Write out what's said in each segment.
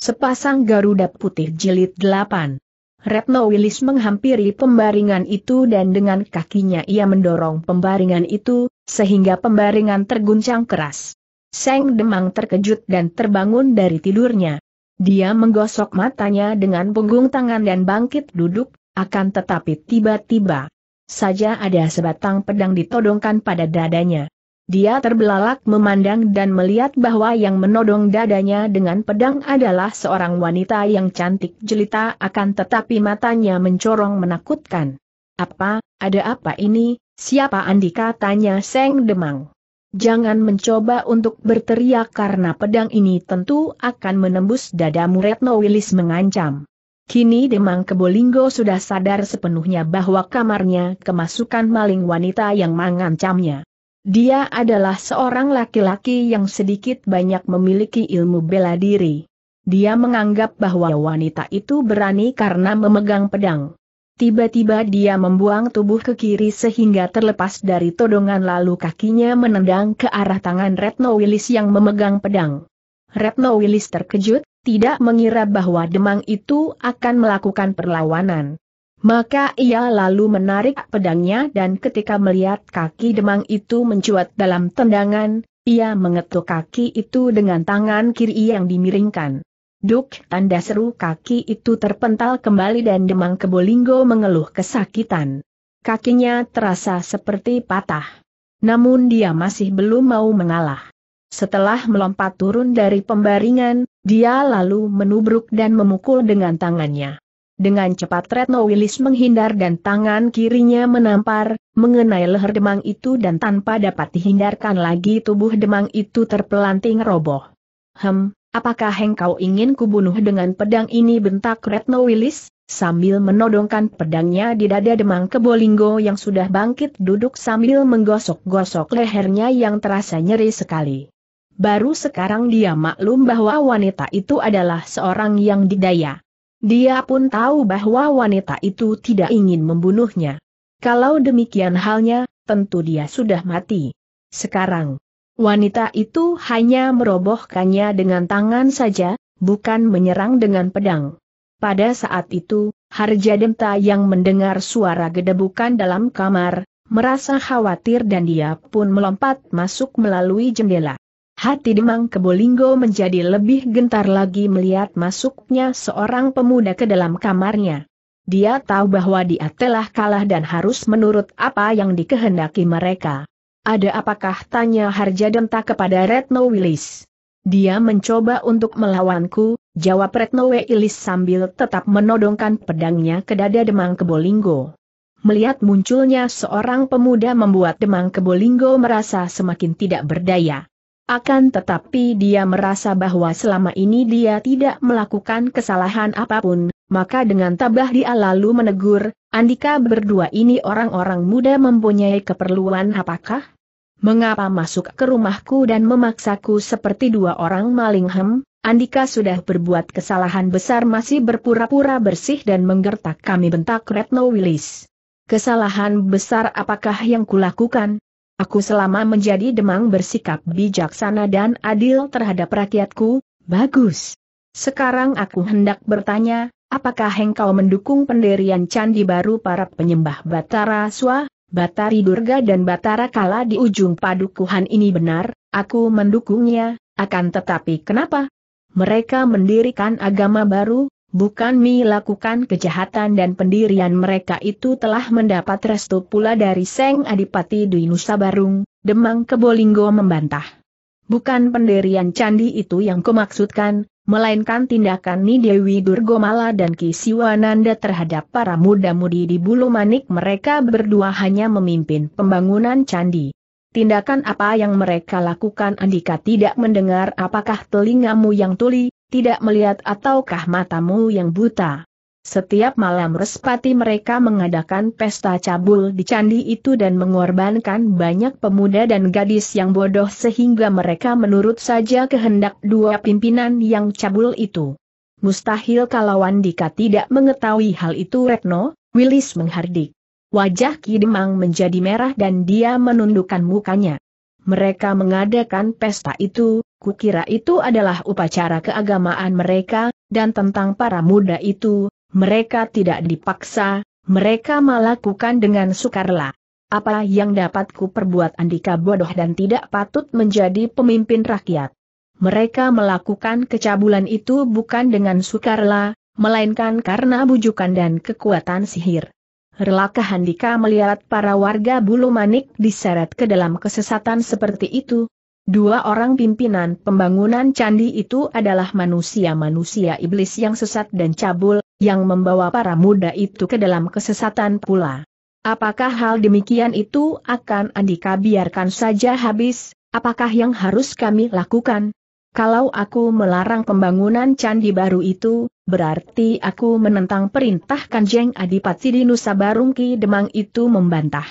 Sepasang Garuda Putih Jilid 8 Retno Wilis menghampiri pembaringan itu dan dengan kakinya ia mendorong pembaringan itu, sehingga pembaringan terguncang keras. Seng Demang terkejut dan terbangun dari tidurnya. Dia menggosok matanya dengan punggung tangan dan bangkit duduk, akan tetapi tiba-tiba saja ada sebatang pedang ditodongkan pada dadanya. Dia terbelalak memandang dan melihat bahwa yang menodong dadanya dengan pedang adalah seorang wanita yang cantik jelita akan tetapi matanya mencorong menakutkan. Apa, ada apa ini, siapa Andika tanya Seng Demang. Jangan mencoba untuk berteriak karena pedang ini tentu akan menembus dadamu Retno Wilis mengancam. Kini Demang Kebolinggo sudah sadar sepenuhnya bahwa kamarnya kemasukan maling wanita yang mengancamnya. Dia adalah seorang laki-laki yang sedikit banyak memiliki ilmu bela diri. Dia menganggap bahwa wanita itu berani karena memegang pedang. Tiba-tiba dia membuang tubuh ke kiri sehingga terlepas dari todongan lalu kakinya menendang ke arah tangan Retno Willis yang memegang pedang. Retno Willis terkejut, tidak mengira bahwa Demang itu akan melakukan perlawanan. Maka ia lalu menarik pedangnya dan ketika melihat kaki demang itu mencuat dalam tendangan, ia mengetuk kaki itu dengan tangan kiri yang dimiringkan. Duk tanda seru kaki itu terpental kembali dan demang kebolinggo mengeluh kesakitan. Kakinya terasa seperti patah. Namun dia masih belum mau mengalah. Setelah melompat turun dari pembaringan, dia lalu menubruk dan memukul dengan tangannya. Dengan cepat Retno Wilis menghindar dan tangan kirinya menampar, mengenai leher demang itu dan tanpa dapat dihindarkan lagi tubuh demang itu terpelanting roboh. Hem, apakah engkau ingin kubunuh dengan pedang ini bentak Retno Wilis? Sambil menodongkan pedangnya di dada demang Kebolinggo yang sudah bangkit duduk sambil menggosok-gosok lehernya yang terasa nyeri sekali. Baru sekarang dia maklum bahwa wanita itu adalah seorang yang didaya. Dia pun tahu bahwa wanita itu tidak ingin membunuhnya. Kalau demikian halnya, tentu dia sudah mati. Sekarang, wanita itu hanya merobohkannya dengan tangan saja, bukan menyerang dengan pedang. Pada saat itu, Harjadenta yang mendengar suara gedebukan dalam kamar, merasa khawatir dan dia pun melompat masuk melalui jendela. Hati Demang Kebolinggo menjadi lebih gentar lagi melihat masuknya seorang pemuda ke dalam kamarnya. Dia tahu bahwa dia telah kalah dan harus menurut apa yang dikehendaki mereka. Ada apakah tanya Harja Denta kepada Retno Willis? Dia mencoba untuk melawanku, jawab Retno Willis sambil tetap menodongkan pedangnya ke dada Demang Kebolinggo. Melihat munculnya seorang pemuda membuat Demang Kebolinggo merasa semakin tidak berdaya. Akan tetapi dia merasa bahwa selama ini dia tidak melakukan kesalahan apapun, maka dengan tabah dia lalu menegur, Andika berdua ini orang-orang muda mempunyai keperluan apakah? Mengapa masuk ke rumahku dan memaksaku seperti dua orang maling hem? Andika sudah berbuat kesalahan besar masih berpura-pura bersih dan menggertak kami bentak Retno Willis. Kesalahan besar apakah yang kulakukan? Aku selama menjadi demang bersikap bijaksana dan adil terhadap rakyatku, bagus. Sekarang aku hendak bertanya, apakah engkau mendukung pendirian candi baru para penyembah Batara Swa, Batari Durga dan Batara Kala di ujung padukuhan ini benar? Aku mendukungnya, akan tetapi kenapa? Mereka mendirikan agama baru, Bukan Mi lakukan kejahatan dan pendirian mereka itu telah mendapat restu pula dari Seng Adipati Dwi Nusa Barung, Demang Kebolinggo membantah. Bukan pendirian candi itu yang kumaksudkan, melainkan tindakan Ni Dewi Durgomala dan Ki Siwananda terhadap para muda-mudi di Bulu Manik mereka berdua hanya memimpin pembangunan candi. Tindakan apa yang mereka lakukan Andika tidak mendengar apakah telingamu yang tuli, tidak melihat ataukah matamu yang buta? Setiap malam respati mereka mengadakan pesta cabul di candi itu dan mengorbankan banyak pemuda dan gadis yang bodoh sehingga mereka menurut saja kehendak dua pimpinan yang cabul itu. Mustahil kalau Wandika tidak mengetahui hal itu Retno, Willis menghardik. Wajah Kidemang menjadi merah dan dia menundukkan mukanya. Mereka mengadakan pesta itu, Kukira itu adalah upacara keagamaan mereka, dan tentang para muda itu, mereka tidak dipaksa, mereka melakukan dengan sukarela. Apa yang dapatku perbuat Andika bodoh dan tidak patut menjadi pemimpin rakyat. Mereka melakukan kecabulan itu bukan dengan sukarela, melainkan karena bujukan dan kekuatan sihir. Relakah Handika melihat para warga bulu manik diseret ke dalam kesesatan seperti itu? Dua orang pimpinan pembangunan candi itu adalah manusia-manusia iblis yang sesat dan cabul, yang membawa para muda itu ke dalam kesesatan pula. Apakah hal demikian itu akan Andika biarkan saja habis, apakah yang harus kami lakukan? Kalau aku melarang pembangunan candi baru itu, berarti aku menentang perintah Kanjeng Adipati di Nusa Barungki Demang itu membantah.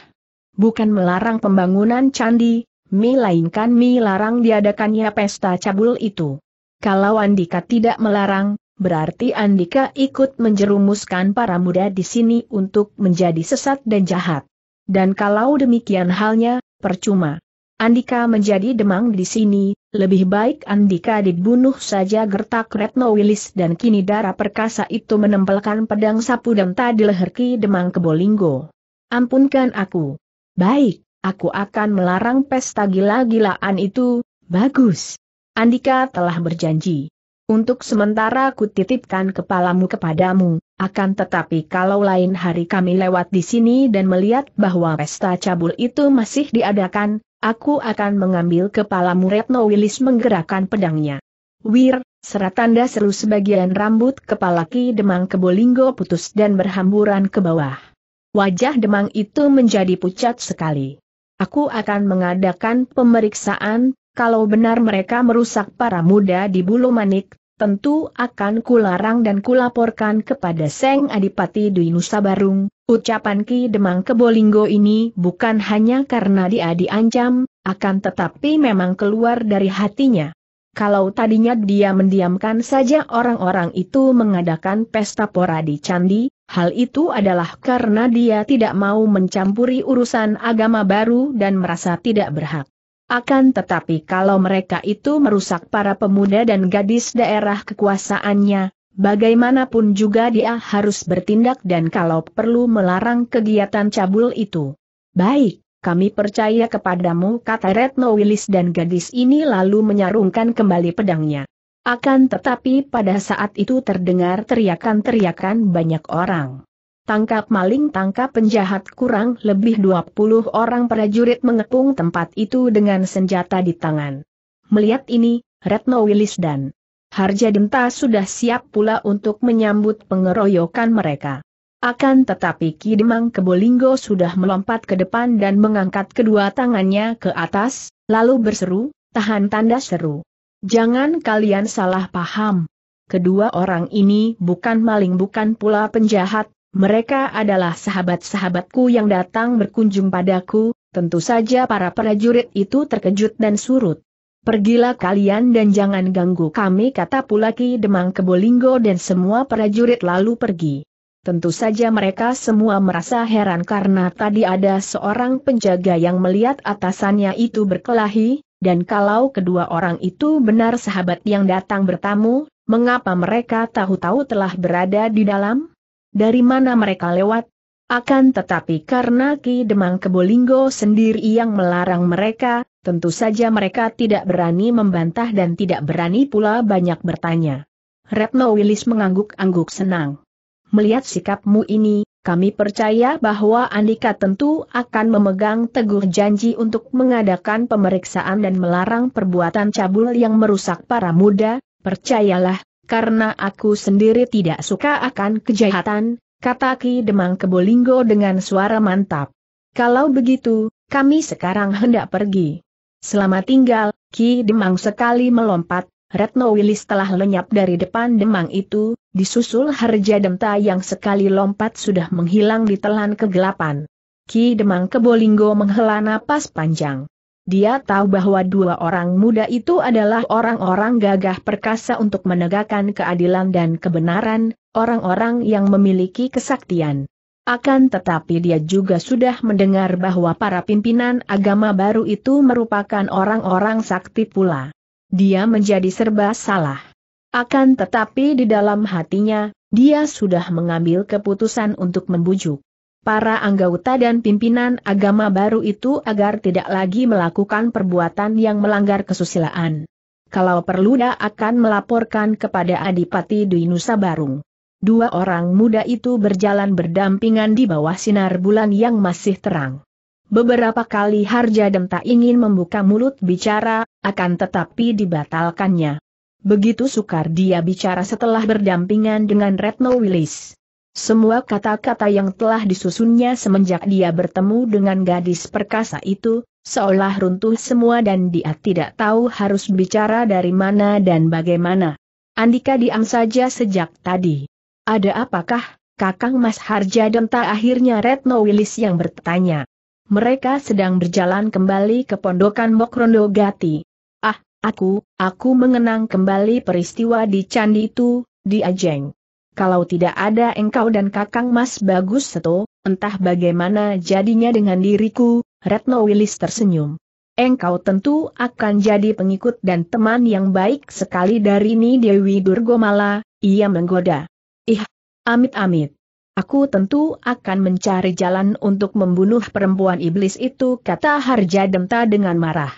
Bukan melarang pembangunan candi, melainkan melarang diadakannya pesta cabul itu. Kalau Andika tidak melarang, berarti Andika ikut menjerumuskan para muda di sini untuk menjadi sesat dan jahat. Dan kalau demikian halnya, percuma. Andika menjadi demang di sini, lebih baik Andika dibunuh saja gertak Retno Wilis dan kini darah perkasa itu menempelkan pedang sapu dan tadi leher Ki Demang Kebolinggo. Ampunkan aku. Baik aku akan melarang pesta gila-gilaan itu, bagus. Andika telah berjanji. Untuk sementara ku titipkan kepalamu kepadamu, akan tetapi kalau lain hari kami lewat di sini dan melihat bahwa pesta cabul itu masih diadakan, aku akan mengambil kepalamu Retno Wilis menggerakkan pedangnya. Wir, serat seratanda seru sebagian rambut kepala Ki Demang Kebolinggo putus dan berhamburan ke bawah. Wajah Demang itu menjadi pucat sekali. Aku akan mengadakan pemeriksaan, kalau benar mereka merusak para muda di bulu manik, tentu akan kularang dan kulaporkan kepada Seng Adipati Dwi Nusa Barung. Ucapan Ki Demang Kebolinggo ini bukan hanya karena dia diancam, akan tetapi memang keluar dari hatinya. Kalau tadinya dia mendiamkan saja orang-orang itu mengadakan pesta pora di candi, Hal itu adalah karena dia tidak mau mencampuri urusan agama baru dan merasa tidak berhak. Akan tetapi kalau mereka itu merusak para pemuda dan gadis daerah kekuasaannya, bagaimanapun juga dia harus bertindak dan kalau perlu melarang kegiatan cabul itu. Baik, kami percaya kepadamu kata Retno Willis dan gadis ini lalu menyarungkan kembali pedangnya. Akan tetapi pada saat itu terdengar teriakan-teriakan banyak orang. Tangkap maling tangkap penjahat kurang lebih 20 orang prajurit mengepung tempat itu dengan senjata di tangan. Melihat ini, Retno Wilis dan Harja Denta sudah siap pula untuk menyambut pengeroyokan mereka. Akan tetapi Ki Kebolinggo sudah melompat ke depan dan mengangkat kedua tangannya ke atas, lalu berseru, tahan tanda seru. Jangan kalian salah paham. Kedua orang ini bukan maling bukan pula penjahat, mereka adalah sahabat-sahabatku yang datang berkunjung padaku, tentu saja para prajurit itu terkejut dan surut. Pergilah kalian dan jangan ganggu kami kata Pulaki Demang Kebolinggo dan semua prajurit lalu pergi. Tentu saja mereka semua merasa heran karena tadi ada seorang penjaga yang melihat atasannya itu berkelahi, dan kalau kedua orang itu benar sahabat yang datang bertamu, mengapa mereka tahu-tahu telah berada di dalam? Dari mana mereka lewat? Akan tetapi karena Ki Demang Kebolinggo sendiri yang melarang mereka, tentu saja mereka tidak berani membantah dan tidak berani pula banyak bertanya. Retno Wilis mengangguk-angguk senang. Melihat sikapmu ini, kami percaya bahwa Andika tentu akan memegang teguh janji untuk mengadakan pemeriksaan dan melarang perbuatan cabul yang merusak para muda, percayalah, karena aku sendiri tidak suka akan kejahatan, kata Ki Demang Kebolinggo dengan suara mantap. Kalau begitu, kami sekarang hendak pergi. Selamat tinggal, Ki Demang sekali melompat, Retno Wilis telah lenyap dari depan demang itu, disusul Harja Demta yang sekali lompat sudah menghilang di telan kegelapan. Ki Demang Kebolinggo menghela napas panjang. Dia tahu bahwa dua orang muda itu adalah orang-orang gagah perkasa untuk menegakkan keadilan dan kebenaran, orang-orang yang memiliki kesaktian. Akan tetapi dia juga sudah mendengar bahwa para pimpinan agama baru itu merupakan orang-orang sakti pula dia menjadi serba salah. Akan tetapi di dalam hatinya, dia sudah mengambil keputusan untuk membujuk para anggota dan pimpinan agama baru itu agar tidak lagi melakukan perbuatan yang melanggar kesusilaan. Kalau perlu dia akan melaporkan kepada Adipati Dwi Nusa Barung. Dua orang muda itu berjalan berdampingan di bawah sinar bulan yang masih terang. Beberapa kali Harja Denta ingin membuka mulut bicara, akan tetapi dibatalkannya. Begitu sukar dia bicara setelah berdampingan dengan Retno Willis. Semua kata-kata yang telah disusunnya semenjak dia bertemu dengan gadis perkasa itu, seolah runtuh semua dan dia tidak tahu harus bicara dari mana dan bagaimana. Andika diam saja sejak tadi. Ada apakah, Kakang Mas Harja Denta akhirnya Retno Willis yang bertanya mereka sedang berjalan kembali ke pondokan Mokrondo Gati. Ah, aku, aku mengenang kembali peristiwa di candi itu, di Ajeng. Kalau tidak ada engkau dan kakang Mas Bagus Seto, entah bagaimana jadinya dengan diriku, Retno Willis tersenyum. Engkau tentu akan jadi pengikut dan teman yang baik sekali dari ini Dewi Durgomala, ia menggoda. Ih, amit-amit. Aku tentu akan mencari jalan untuk membunuh perempuan iblis itu kata Harja Demta dengan marah.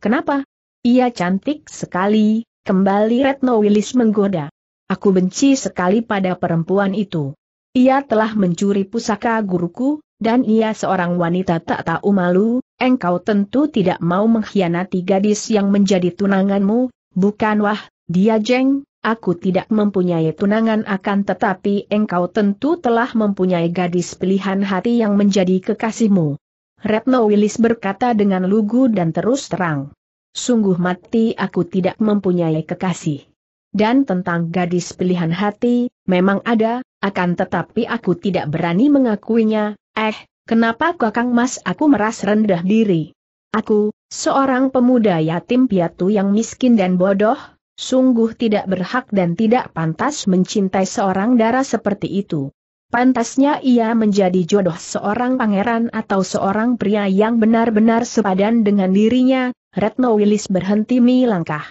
Kenapa? Ia cantik sekali, kembali Retno Wilis menggoda. Aku benci sekali pada perempuan itu. Ia telah mencuri pusaka guruku, dan ia seorang wanita tak tahu malu, engkau tentu tidak mau mengkhianati gadis yang menjadi tunanganmu, bukan wah, dia jeng, Aku tidak mempunyai tunangan akan tetapi engkau tentu telah mempunyai gadis pilihan hati yang menjadi kekasihmu. Retno Willis berkata dengan lugu dan terus terang. Sungguh mati aku tidak mempunyai kekasih. Dan tentang gadis pilihan hati, memang ada, akan tetapi aku tidak berani mengakuinya, eh, kenapa kakang mas aku meras rendah diri. Aku, seorang pemuda yatim piatu yang miskin dan bodoh, sungguh tidak berhak dan tidak pantas mencintai seorang darah seperti itu. Pantasnya ia menjadi jodoh seorang pangeran atau seorang pria yang benar-benar sepadan dengan dirinya, Retno Willis berhenti melangkah.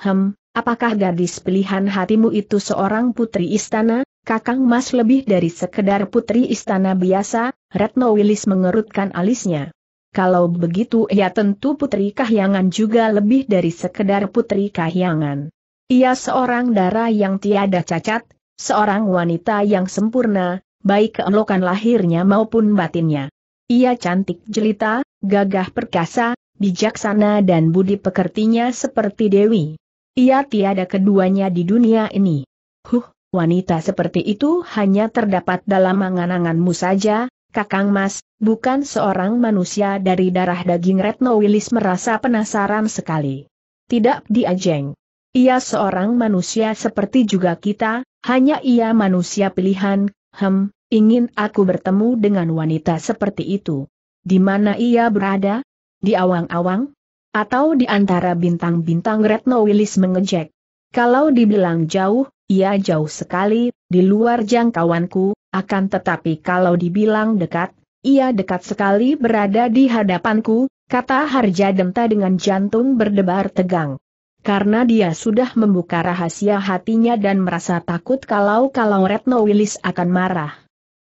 Hem, apakah gadis pilihan hatimu itu seorang putri istana? Kakang Mas lebih dari sekedar putri istana biasa, Retno Willis mengerutkan alisnya. Kalau begitu ia ya tentu putri Kahyangan juga lebih dari sekedar putri Kahyangan. Ia seorang darah yang tiada cacat, seorang wanita yang sempurna, baik keelokan lahirnya maupun batinnya. Ia cantik jelita, gagah perkasa, bijaksana dan budi pekertinya seperti Dewi. Ia tiada keduanya di dunia ini. Huh, wanita seperti itu hanya terdapat dalam angan-anganmu saja, Kakang Mas, bukan seorang manusia dari darah daging Retno Wilis merasa penasaran sekali. Tidak diajeng. Ia seorang manusia seperti juga kita, hanya ia manusia pilihan, hem, ingin aku bertemu dengan wanita seperti itu. Di mana ia berada? Di awang-awang? Atau di antara bintang-bintang Retno Wilis mengejek? Kalau dibilang jauh, ia jauh sekali, di luar jangkauanku, akan tetapi kalau dibilang dekat, ia dekat sekali berada di hadapanku, kata Harja Demta dengan jantung berdebar tegang. Karena dia sudah membuka rahasia hatinya dan merasa takut kalau-kalau Retno Willis akan marah.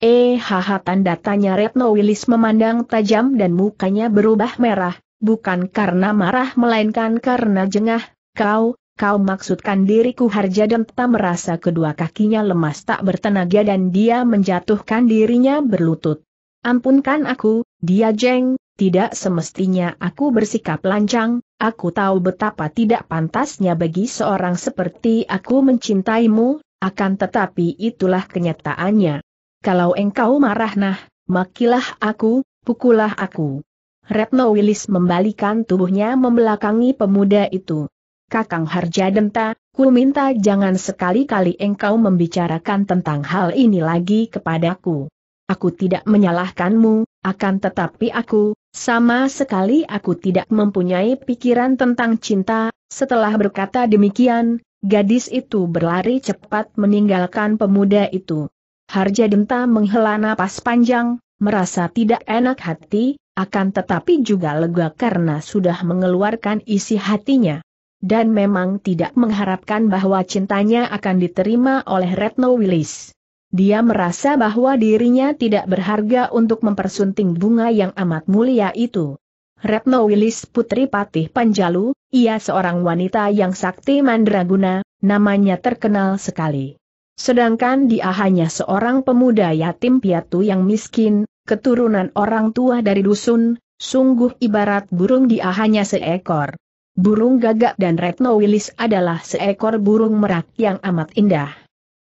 Eh haha tanda tanya Retno Willis memandang tajam dan mukanya berubah merah, bukan karena marah melainkan karena jengah, kau, Kau maksudkan diriku Harja dan Dempta merasa kedua kakinya lemas tak bertenaga dan dia menjatuhkan dirinya berlutut. Ampunkan aku, dia jeng, tidak semestinya aku bersikap lancang, aku tahu betapa tidak pantasnya bagi seorang seperti aku mencintaimu, akan tetapi itulah kenyataannya. Kalau engkau marah nah, makilah aku, pukulah aku. Retno Willis membalikan tubuhnya membelakangi pemuda itu. Kakang Harja Denta, ku minta jangan sekali-kali engkau membicarakan tentang hal ini lagi kepadaku. Aku tidak menyalahkanmu, akan tetapi aku, sama sekali aku tidak mempunyai pikiran tentang cinta, setelah berkata demikian, gadis itu berlari cepat meninggalkan pemuda itu. Harja Denta menghela napas panjang, merasa tidak enak hati, akan tetapi juga lega karena sudah mengeluarkan isi hatinya dan memang tidak mengharapkan bahwa cintanya akan diterima oleh Retno Willis. Dia merasa bahwa dirinya tidak berharga untuk mempersunting bunga yang amat mulia itu. Retno Willis Putri Patih Panjalu, ia seorang wanita yang sakti mandraguna, namanya terkenal sekali. Sedangkan dia hanya seorang pemuda yatim piatu yang miskin, keturunan orang tua dari dusun, sungguh ibarat burung dia hanya seekor Burung gagak dan Retno Wilis adalah seekor burung merak yang amat indah.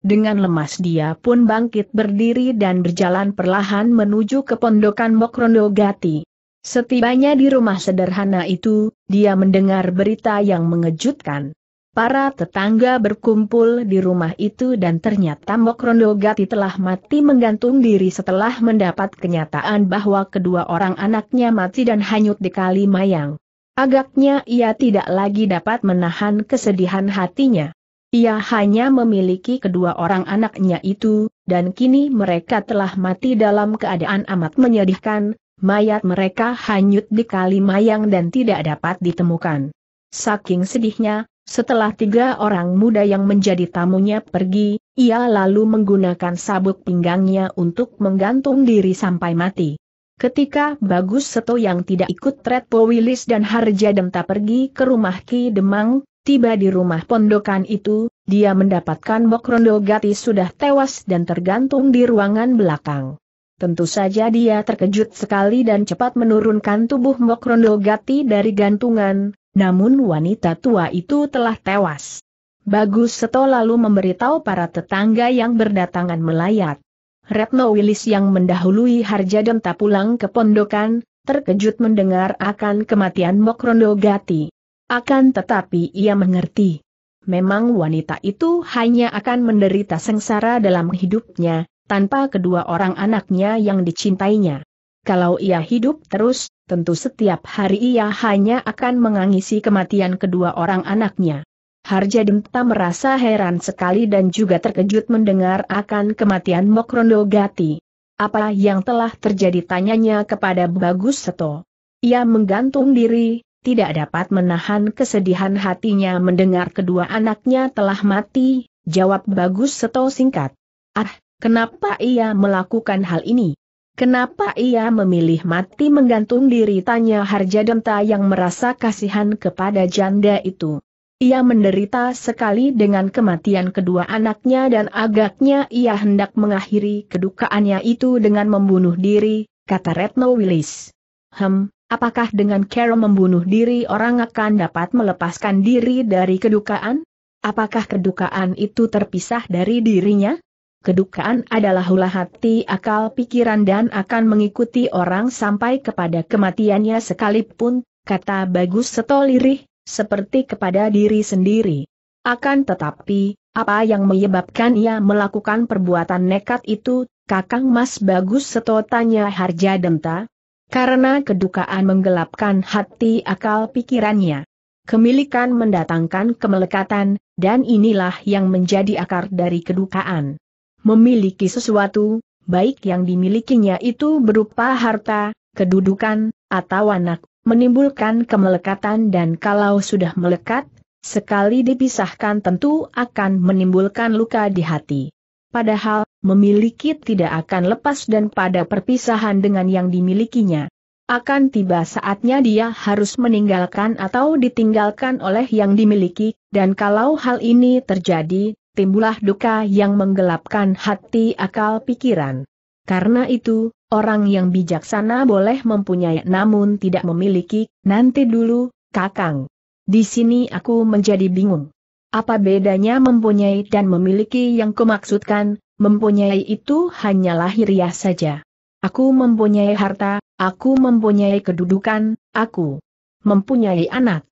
Dengan lemas dia pun bangkit berdiri dan berjalan perlahan menuju ke pondokan Mokrondo Gati. Setibanya di rumah sederhana itu, dia mendengar berita yang mengejutkan. Para tetangga berkumpul di rumah itu dan ternyata Mokrondo Gati telah mati menggantung diri setelah mendapat kenyataan bahwa kedua orang anaknya mati dan hanyut di kali mayang. Agaknya ia tidak lagi dapat menahan kesedihan hatinya. Ia hanya memiliki kedua orang anaknya itu, dan kini mereka telah mati dalam keadaan amat menyedihkan, mayat mereka hanyut di kali mayang dan tidak dapat ditemukan. Saking sedihnya, setelah tiga orang muda yang menjadi tamunya pergi, ia lalu menggunakan sabuk pinggangnya untuk menggantung diri sampai mati. Ketika Bagus Seto yang tidak ikut Tretpo Wilis dan Harja Demta pergi ke rumah Ki Demang, tiba di rumah pondokan itu, dia mendapatkan Bokrondo Gati sudah tewas dan tergantung di ruangan belakang. Tentu saja dia terkejut sekali dan cepat menurunkan tubuh Bokrondo Gati dari gantungan, namun wanita tua itu telah tewas. Bagus Seto lalu memberitahu para tetangga yang berdatangan melayat. Retno Wilis yang mendahului Harja tak pulang ke pondokan, terkejut mendengar akan kematian Mokrondo Gati. Akan tetapi ia mengerti. Memang wanita itu hanya akan menderita sengsara dalam hidupnya, tanpa kedua orang anaknya yang dicintainya. Kalau ia hidup terus, tentu setiap hari ia hanya akan mengangisi kematian kedua orang anaknya. Harja Dempta merasa heran sekali dan juga terkejut mendengar akan kematian Mokrondo Gati. Apa yang telah terjadi tanyanya kepada Bagus Seto. Ia menggantung diri, tidak dapat menahan kesedihan hatinya mendengar kedua anaknya telah mati, jawab Bagus Seto singkat. Ah, kenapa ia melakukan hal ini? Kenapa ia memilih mati menggantung diri tanya Harja Denta yang merasa kasihan kepada janda itu. Ia menderita sekali dengan kematian kedua anaknya dan agaknya ia hendak mengakhiri kedukaannya itu dengan membunuh diri, kata Retno Willis. Hem, apakah dengan Carol membunuh diri orang akan dapat melepaskan diri dari kedukaan? Apakah kedukaan itu terpisah dari dirinya? Kedukaan adalah hula hati akal pikiran dan akan mengikuti orang sampai kepada kematiannya sekalipun, kata Bagus Setolirih, seperti kepada diri sendiri. Akan tetapi, apa yang menyebabkan ia melakukan perbuatan nekat itu, Kakang Mas Bagus Seto tanya Harja Denta. Karena kedukaan menggelapkan hati akal pikirannya. Kemilikan mendatangkan kemelekatan, dan inilah yang menjadi akar dari kedukaan. Memiliki sesuatu, baik yang dimilikinya itu berupa harta, kedudukan, atau anak, menimbulkan kemelekatan dan kalau sudah melekat, sekali dipisahkan tentu akan menimbulkan luka di hati. Padahal, memiliki tidak akan lepas dan pada perpisahan dengan yang dimilikinya. Akan tiba saatnya dia harus meninggalkan atau ditinggalkan oleh yang dimiliki, dan kalau hal ini terjadi, timbullah duka yang menggelapkan hati akal pikiran. Karena itu, Orang yang bijaksana boleh mempunyai namun tidak memiliki, nanti dulu, kakang. Di sini aku menjadi bingung. Apa bedanya mempunyai dan memiliki yang kumaksudkan, mempunyai itu hanyalah hiriah saja. Aku mempunyai harta, aku mempunyai kedudukan, aku mempunyai anak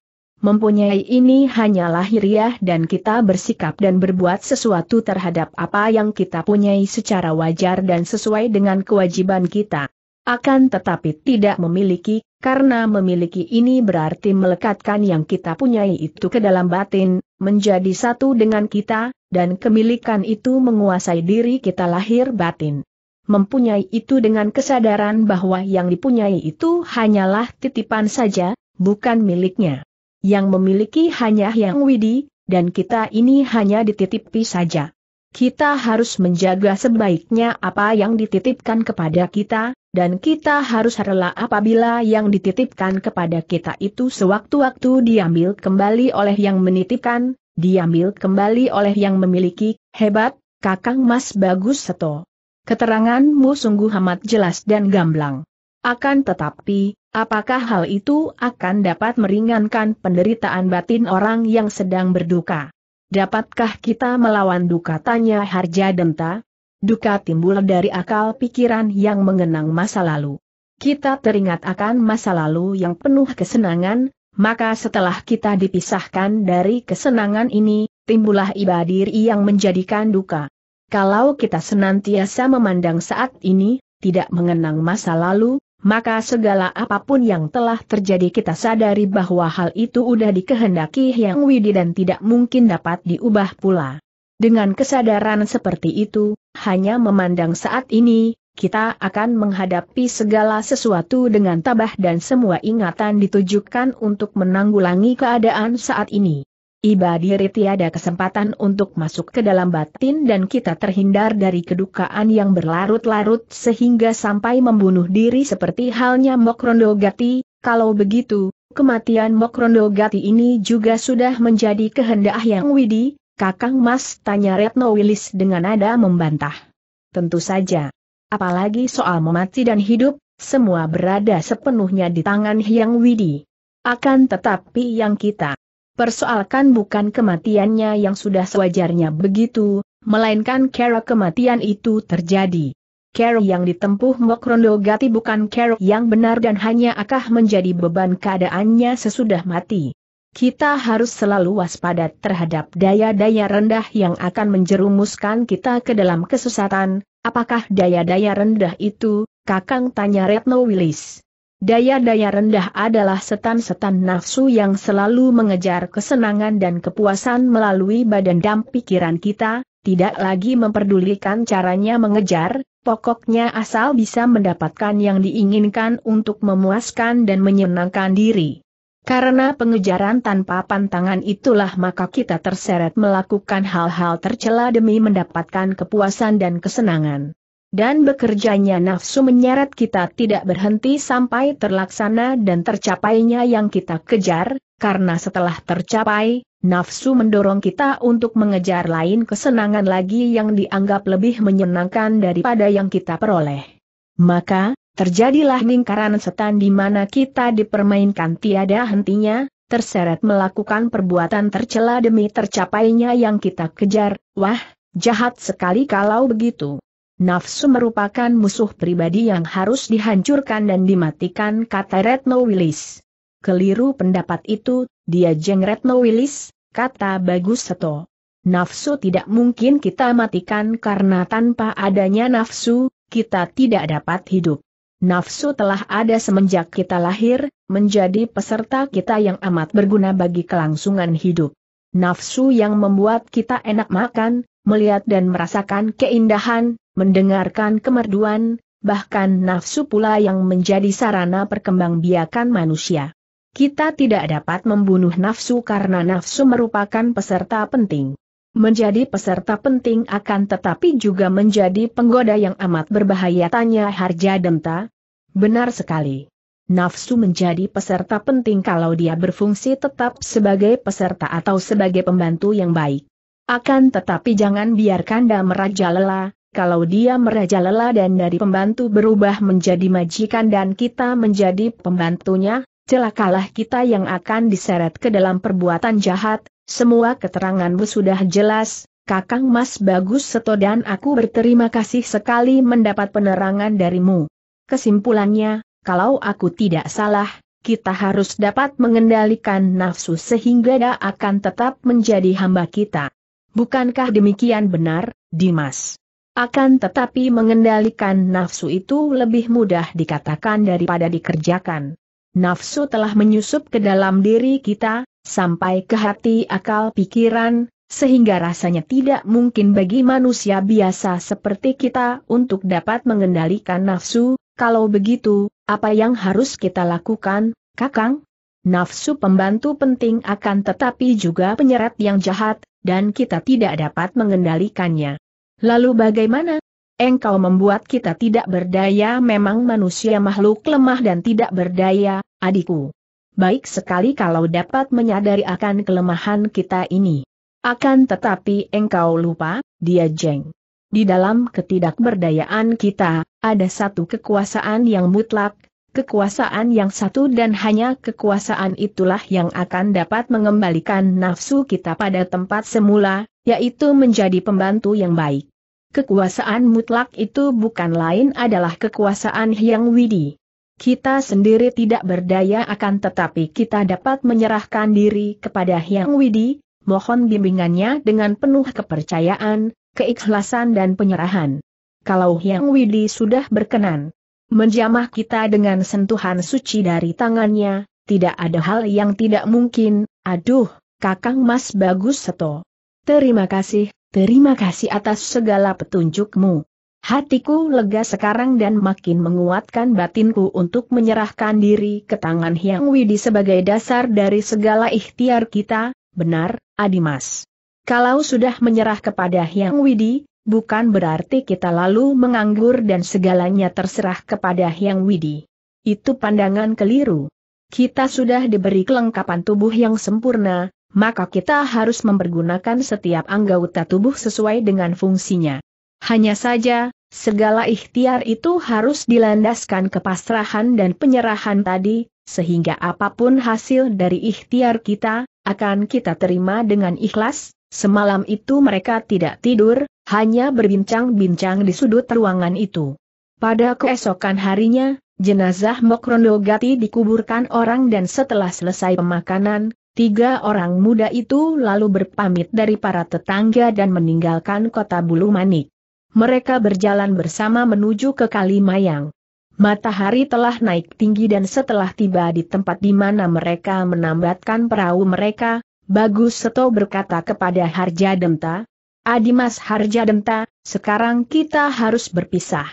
mempunyai ini hanyalah lahiriah dan kita bersikap dan berbuat sesuatu terhadap apa yang kita punyai secara wajar dan sesuai dengan kewajiban kita. Akan tetapi tidak memiliki, karena memiliki ini berarti melekatkan yang kita punyai itu ke dalam batin, menjadi satu dengan kita, dan kemilikan itu menguasai diri kita lahir batin. Mempunyai itu dengan kesadaran bahwa yang dipunyai itu hanyalah titipan saja, bukan miliknya yang memiliki hanya Yang Widi, dan kita ini hanya dititipi saja. Kita harus menjaga sebaiknya apa yang dititipkan kepada kita, dan kita harus rela apabila yang dititipkan kepada kita itu sewaktu-waktu diambil kembali oleh yang menitipkan, diambil kembali oleh yang memiliki, hebat, Kakang Mas Bagus Seto. Keteranganmu sungguh amat jelas dan gamblang. Akan tetapi, Apakah hal itu akan dapat meringankan penderitaan batin orang yang sedang berduka? Dapatkah kita melawan duka tanya Harja Denta? Duka timbul dari akal pikiran yang mengenang masa lalu. Kita teringat akan masa lalu yang penuh kesenangan, maka setelah kita dipisahkan dari kesenangan ini, timbullah ibadir yang menjadikan duka. Kalau kita senantiasa memandang saat ini, tidak mengenang masa lalu, maka segala apapun yang telah terjadi kita sadari bahwa hal itu udah dikehendaki Yang Widi dan tidak mungkin dapat diubah pula. Dengan kesadaran seperti itu, hanya memandang saat ini, kita akan menghadapi segala sesuatu dengan tabah dan semua ingatan ditujukan untuk menanggulangi keadaan saat ini. Iba diri tiada kesempatan untuk masuk ke dalam batin dan kita terhindar dari kedukaan yang berlarut-larut sehingga sampai membunuh diri seperti halnya Mokrondo Gati, kalau begitu, kematian Mokrondo Gati ini juga sudah menjadi kehendak yang widi, Kakang Mas tanya Retno Wilis dengan nada membantah. Tentu saja. Apalagi soal memati dan hidup, semua berada sepenuhnya di tangan Hyang Widi. Akan tetapi yang kita Persoalkan bukan kematiannya yang sudah sewajarnya begitu, melainkan cara kematian itu terjadi. Cara yang ditempuh Mokrondo Gati bukan cara yang benar dan hanya akah menjadi beban keadaannya sesudah mati. Kita harus selalu waspada terhadap daya-daya rendah yang akan menjerumuskan kita ke dalam kesesatan, apakah daya-daya rendah itu, Kakang tanya Retno Wilis. Daya-daya rendah adalah setan-setan nafsu yang selalu mengejar kesenangan dan kepuasan melalui badan dan pikiran kita, tidak lagi memperdulikan caranya mengejar, pokoknya asal bisa mendapatkan yang diinginkan untuk memuaskan dan menyenangkan diri. Karena pengejaran tanpa pantangan itulah maka kita terseret melakukan hal-hal tercela demi mendapatkan kepuasan dan kesenangan dan bekerjanya nafsu menyeret kita tidak berhenti sampai terlaksana dan tercapainya yang kita kejar, karena setelah tercapai, nafsu mendorong kita untuk mengejar lain kesenangan lagi yang dianggap lebih menyenangkan daripada yang kita peroleh. Maka, terjadilah lingkaran setan di mana kita dipermainkan tiada hentinya, terseret melakukan perbuatan tercela demi tercapainya yang kita kejar, wah, jahat sekali kalau begitu. Nafsu merupakan musuh pribadi yang harus dihancurkan dan dimatikan kata Retno Willis. Keliru pendapat itu, dia jeng Retno Willis, kata Bagus Seto. Nafsu tidak mungkin kita matikan karena tanpa adanya nafsu, kita tidak dapat hidup. Nafsu telah ada semenjak kita lahir, menjadi peserta kita yang amat berguna bagi kelangsungan hidup. Nafsu yang membuat kita enak makan, melihat dan merasakan keindahan, mendengarkan kemerduan, bahkan nafsu pula yang menjadi sarana perkembangbiakan manusia. Kita tidak dapat membunuh nafsu karena nafsu merupakan peserta penting. Menjadi peserta penting akan tetapi juga menjadi penggoda yang amat berbahaya tanya Harja Demta. Benar sekali. Nafsu menjadi peserta penting kalau dia berfungsi tetap sebagai peserta atau sebagai pembantu yang baik. Akan tetapi jangan biarkan dia merajalela, kalau dia merajalela dan dari pembantu berubah menjadi majikan dan kita menjadi pembantunya, celakalah kita yang akan diseret ke dalam perbuatan jahat, semua keteranganmu sudah jelas, Kakang Mas Bagus Seto dan aku berterima kasih sekali mendapat penerangan darimu. Kesimpulannya, kalau aku tidak salah, kita harus dapat mengendalikan nafsu sehingga dia akan tetap menjadi hamba kita. Bukankah demikian benar, Dimas? Akan tetapi mengendalikan nafsu itu lebih mudah dikatakan daripada dikerjakan. Nafsu telah menyusup ke dalam diri kita, sampai ke hati akal pikiran, sehingga rasanya tidak mungkin bagi manusia biasa seperti kita untuk dapat mengendalikan nafsu, kalau begitu, apa yang harus kita lakukan, Kakang? Nafsu pembantu penting akan tetapi juga penyeret yang jahat, dan kita tidak dapat mengendalikannya. Lalu bagaimana? Engkau membuat kita tidak berdaya memang manusia makhluk lemah dan tidak berdaya, adikku. Baik sekali kalau dapat menyadari akan kelemahan kita ini. Akan tetapi engkau lupa, dia jeng. Di dalam ketidakberdayaan kita, ada satu kekuasaan yang mutlak, Kekuasaan yang satu dan hanya kekuasaan itulah yang akan dapat mengembalikan nafsu kita pada tempat semula, yaitu menjadi pembantu yang baik. Kekuasaan mutlak itu bukan lain adalah kekuasaan yang widi. Kita sendiri tidak berdaya akan tetapi kita dapat menyerahkan diri kepada Hyang Widi, mohon bimbingannya dengan penuh kepercayaan, keikhlasan dan penyerahan. Kalau Hyang Widi sudah berkenan, menjamah kita dengan sentuhan suci dari tangannya, tidak ada hal yang tidak mungkin, aduh, kakang mas bagus seto. Terima kasih, terima kasih atas segala petunjukmu. Hatiku lega sekarang dan makin menguatkan batinku untuk menyerahkan diri ke tangan Hyang Widi sebagai dasar dari segala ikhtiar kita, benar, Adimas. Kalau sudah menyerah kepada Hyang Widi, bukan berarti kita lalu menganggur dan segalanya terserah kepada Yang Widi. Itu pandangan keliru. Kita sudah diberi kelengkapan tubuh yang sempurna, maka kita harus mempergunakan setiap anggota tubuh sesuai dengan fungsinya. Hanya saja, segala ikhtiar itu harus dilandaskan kepasrahan dan penyerahan tadi, sehingga apapun hasil dari ikhtiar kita, akan kita terima dengan ikhlas. Semalam itu mereka tidak tidur, hanya berbincang-bincang di sudut ruangan itu. Pada keesokan harinya, jenazah Mokronogati dikuburkan orang dan setelah selesai pemakanan, tiga orang muda itu lalu berpamit dari para tetangga dan meninggalkan kota Bulu Manik. Mereka berjalan bersama menuju ke Kalimayang. Matahari telah naik tinggi dan setelah tiba di tempat di mana mereka menambatkan perahu mereka, Bagus Seto berkata kepada Harja Demta, Adimas Harja Denta, sekarang kita harus berpisah.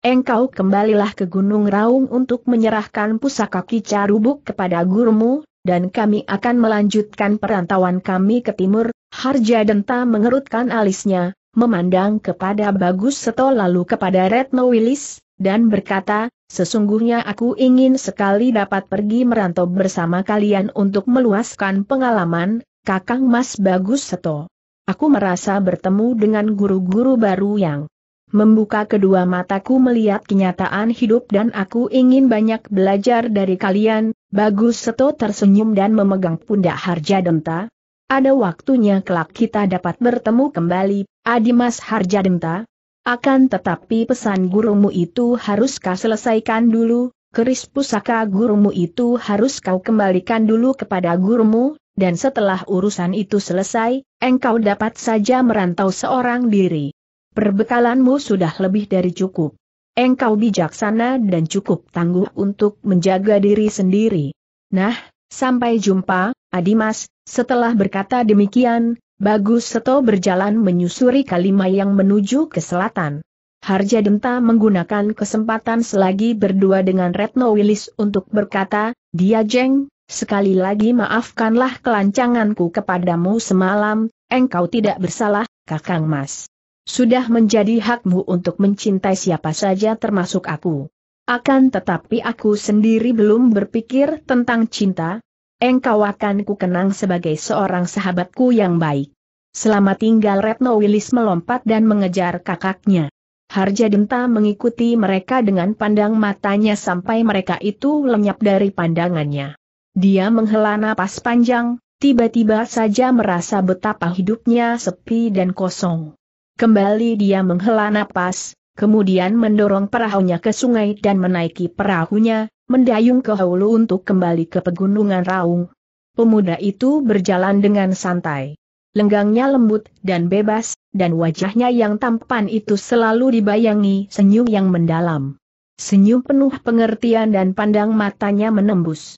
Engkau kembalilah ke Gunung Raung untuk menyerahkan pusaka Kicarubuk kepada gurumu, dan kami akan melanjutkan perantauan kami ke timur. Harja Denta mengerutkan alisnya, memandang kepada Bagus Seto lalu kepada Retno Wilis, dan berkata, sesungguhnya aku ingin sekali dapat pergi merantau bersama kalian untuk meluaskan pengalaman, Kakang Mas Bagus Seto. Aku merasa bertemu dengan guru-guru baru yang membuka kedua mataku melihat kenyataan hidup dan aku ingin banyak belajar dari kalian, Bagus Seto tersenyum dan memegang pundak Harja Denta. Ada waktunya kelak kita dapat bertemu kembali, Adimas Harja Denta. Akan tetapi pesan gurumu itu harus kau selesaikan dulu, keris pusaka gurumu itu harus kau kembalikan dulu kepada gurumu, dan setelah urusan itu selesai, engkau dapat saja merantau seorang diri. Perbekalanmu sudah lebih dari cukup. Engkau bijaksana dan cukup tangguh untuk menjaga diri sendiri. Nah, sampai jumpa, Adimas, setelah berkata demikian, Bagus Seto berjalan menyusuri Kalima yang menuju ke selatan. Harja Denta menggunakan kesempatan selagi berdua dengan Retno Wilis untuk berkata, dia jeng, Sekali lagi maafkanlah kelancanganku kepadamu semalam, engkau tidak bersalah, Kakang Mas. Sudah menjadi hakmu untuk mencintai siapa saja termasuk aku. Akan tetapi aku sendiri belum berpikir tentang cinta, engkau akan kukenang sebagai seorang sahabatku yang baik. Selama tinggal Retno Wilis melompat dan mengejar kakaknya. Harja Denta mengikuti mereka dengan pandang matanya sampai mereka itu lenyap dari pandangannya. Dia menghela napas panjang, tiba-tiba saja merasa betapa hidupnya sepi dan kosong. Kembali dia menghela napas, kemudian mendorong perahunya ke sungai dan menaiki perahunya, mendayung ke hulu untuk kembali ke pegunungan Raung. Pemuda itu berjalan dengan santai. Lenggangnya lembut dan bebas, dan wajahnya yang tampan itu selalu dibayangi senyum yang mendalam. Senyum penuh pengertian dan pandang matanya menembus.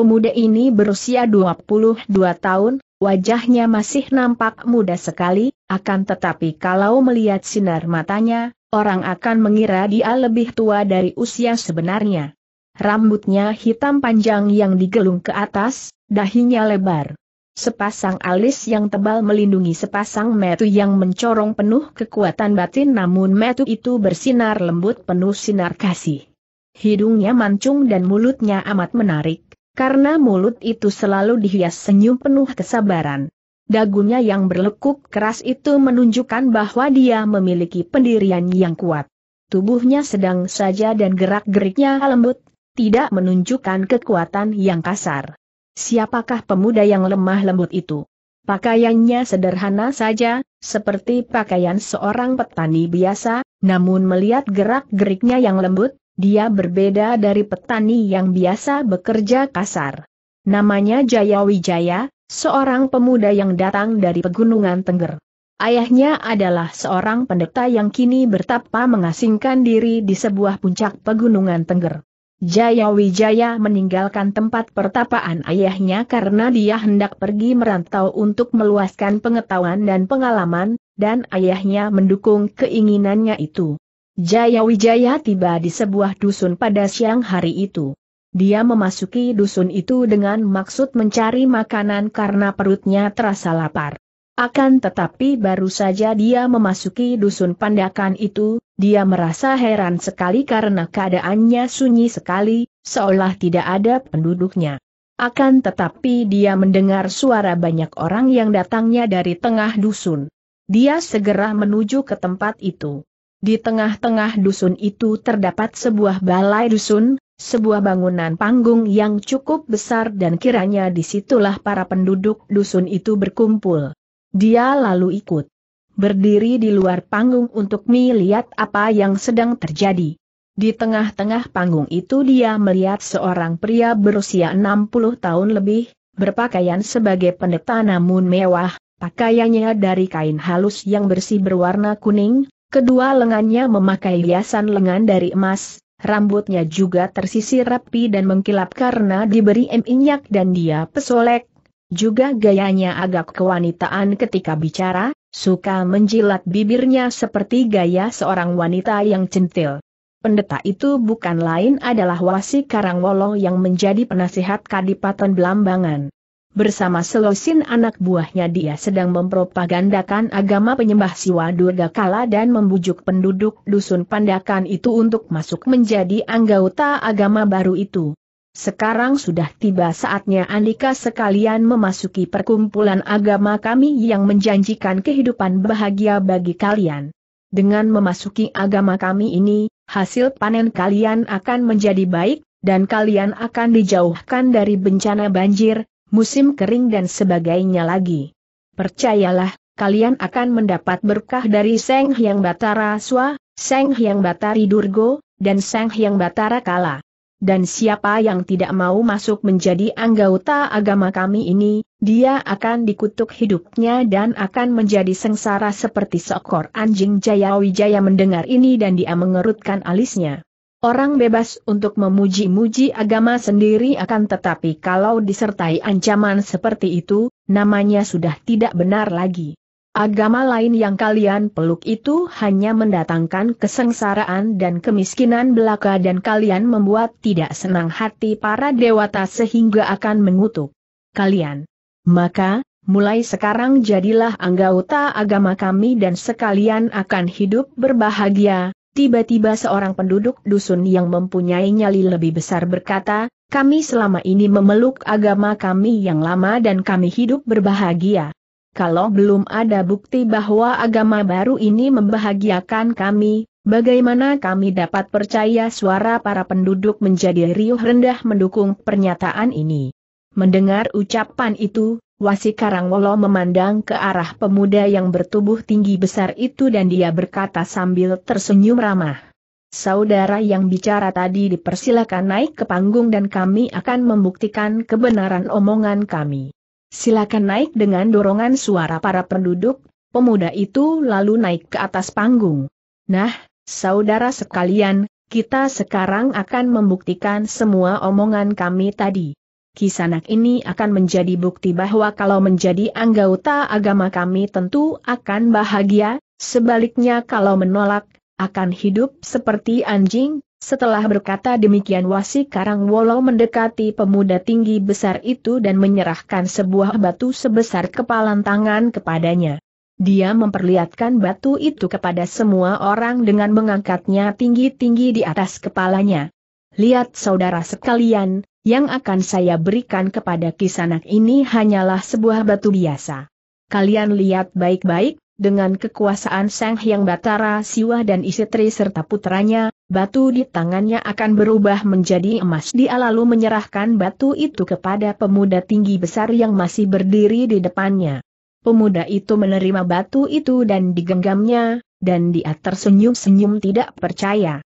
Pemuda ini berusia 22 tahun, wajahnya masih nampak muda sekali, akan tetapi kalau melihat sinar matanya, orang akan mengira dia lebih tua dari usia sebenarnya. Rambutnya hitam panjang yang digelung ke atas, dahinya lebar. Sepasang alis yang tebal melindungi sepasang metu yang mencorong penuh kekuatan batin namun metu itu bersinar lembut penuh sinar kasih. Hidungnya mancung dan mulutnya amat menarik karena mulut itu selalu dihias senyum penuh kesabaran. Dagunya yang berlekuk keras itu menunjukkan bahwa dia memiliki pendirian yang kuat. Tubuhnya sedang saja dan gerak-geriknya lembut, tidak menunjukkan kekuatan yang kasar. Siapakah pemuda yang lemah lembut itu? Pakaiannya sederhana saja, seperti pakaian seorang petani biasa, namun melihat gerak-geriknya yang lembut, dia berbeda dari petani yang biasa bekerja kasar. Namanya Jaya Wijaya, seorang pemuda yang datang dari pegunungan Tengger. Ayahnya adalah seorang pendeta yang kini bertapa mengasingkan diri di sebuah puncak pegunungan Tengger. Jaya Wijaya meninggalkan tempat pertapaan ayahnya karena dia hendak pergi merantau untuk meluaskan pengetahuan dan pengalaman, dan ayahnya mendukung keinginannya itu. Jaya Wijaya tiba di sebuah dusun pada siang hari itu. Dia memasuki dusun itu dengan maksud mencari makanan karena perutnya terasa lapar. Akan tetapi baru saja dia memasuki dusun pandakan itu, dia merasa heran sekali karena keadaannya sunyi sekali, seolah tidak ada penduduknya. Akan tetapi dia mendengar suara banyak orang yang datangnya dari tengah dusun. Dia segera menuju ke tempat itu. Di tengah-tengah dusun itu terdapat sebuah balai dusun, sebuah bangunan panggung yang cukup besar dan kiranya disitulah para penduduk dusun itu berkumpul. Dia lalu ikut. Berdiri di luar panggung untuk melihat apa yang sedang terjadi. Di tengah-tengah panggung itu dia melihat seorang pria berusia 60 tahun lebih, berpakaian sebagai pendeta namun mewah, pakaiannya dari kain halus yang bersih berwarna kuning, Kedua lengannya memakai hiasan lengan dari emas, rambutnya juga tersisir rapi dan mengkilap karena diberi minyak dan dia pesolek. Juga gayanya agak kewanitaan ketika bicara, suka menjilat bibirnya seperti gaya seorang wanita yang centil. Pendeta itu bukan lain adalah Wasi Karangwolo yang menjadi penasihat Kadipaten Belambangan bersama Selosin anak buahnya dia sedang mempropagandakan agama penyembah Siwa Durga Kala dan membujuk penduduk dusun Pandakan itu untuk masuk menjadi anggota agama baru itu. Sekarang sudah tiba saatnya Andika sekalian memasuki perkumpulan agama kami yang menjanjikan kehidupan bahagia bagi kalian. Dengan memasuki agama kami ini, hasil panen kalian akan menjadi baik, dan kalian akan dijauhkan dari bencana banjir, musim kering dan sebagainya lagi. Percayalah, kalian akan mendapat berkah dari Seng Hyang Batara Swa, Seng Hyang Batari Durgo, dan Seng Hyang Batara Kala. Dan siapa yang tidak mau masuk menjadi anggota agama kami ini, dia akan dikutuk hidupnya dan akan menjadi sengsara seperti seekor anjing Jayawijaya mendengar ini dan dia mengerutkan alisnya. Orang bebas untuk memuji-muji agama sendiri akan tetapi kalau disertai ancaman seperti itu, namanya sudah tidak benar lagi. Agama lain yang kalian peluk itu hanya mendatangkan kesengsaraan dan kemiskinan belaka dan kalian membuat tidak senang hati para dewata sehingga akan mengutuk kalian. Maka, mulai sekarang jadilah anggota agama kami dan sekalian akan hidup berbahagia, Tiba-tiba seorang penduduk dusun yang mempunyai nyali lebih besar berkata, kami selama ini memeluk agama kami yang lama dan kami hidup berbahagia. Kalau belum ada bukti bahwa agama baru ini membahagiakan kami, bagaimana kami dapat percaya suara para penduduk menjadi riuh rendah mendukung pernyataan ini? Mendengar ucapan itu, Wasi Karangwolo memandang ke arah pemuda yang bertubuh tinggi besar itu dan dia berkata sambil tersenyum ramah. Saudara yang bicara tadi dipersilakan naik ke panggung dan kami akan membuktikan kebenaran omongan kami. Silakan naik dengan dorongan suara para penduduk, pemuda itu lalu naik ke atas panggung. Nah, saudara sekalian, kita sekarang akan membuktikan semua omongan kami tadi. Kisanak ini akan menjadi bukti bahwa kalau menjadi anggota agama kami tentu akan bahagia, sebaliknya kalau menolak, akan hidup seperti anjing. Setelah berkata demikian Wasi Karangwolo mendekati pemuda tinggi besar itu dan menyerahkan sebuah batu sebesar kepalan tangan kepadanya. Dia memperlihatkan batu itu kepada semua orang dengan mengangkatnya tinggi-tinggi di atas kepalanya. Lihat saudara sekalian, yang akan saya berikan kepada kisanak ini hanyalah sebuah batu biasa. Kalian lihat baik-baik, dengan kekuasaan Sang Hyang Batara Siwa dan istri serta putranya, batu di tangannya akan berubah menjadi emas dia lalu menyerahkan batu itu kepada pemuda tinggi besar yang masih berdiri di depannya. Pemuda itu menerima batu itu dan digenggamnya, dan dia tersenyum-senyum tidak percaya.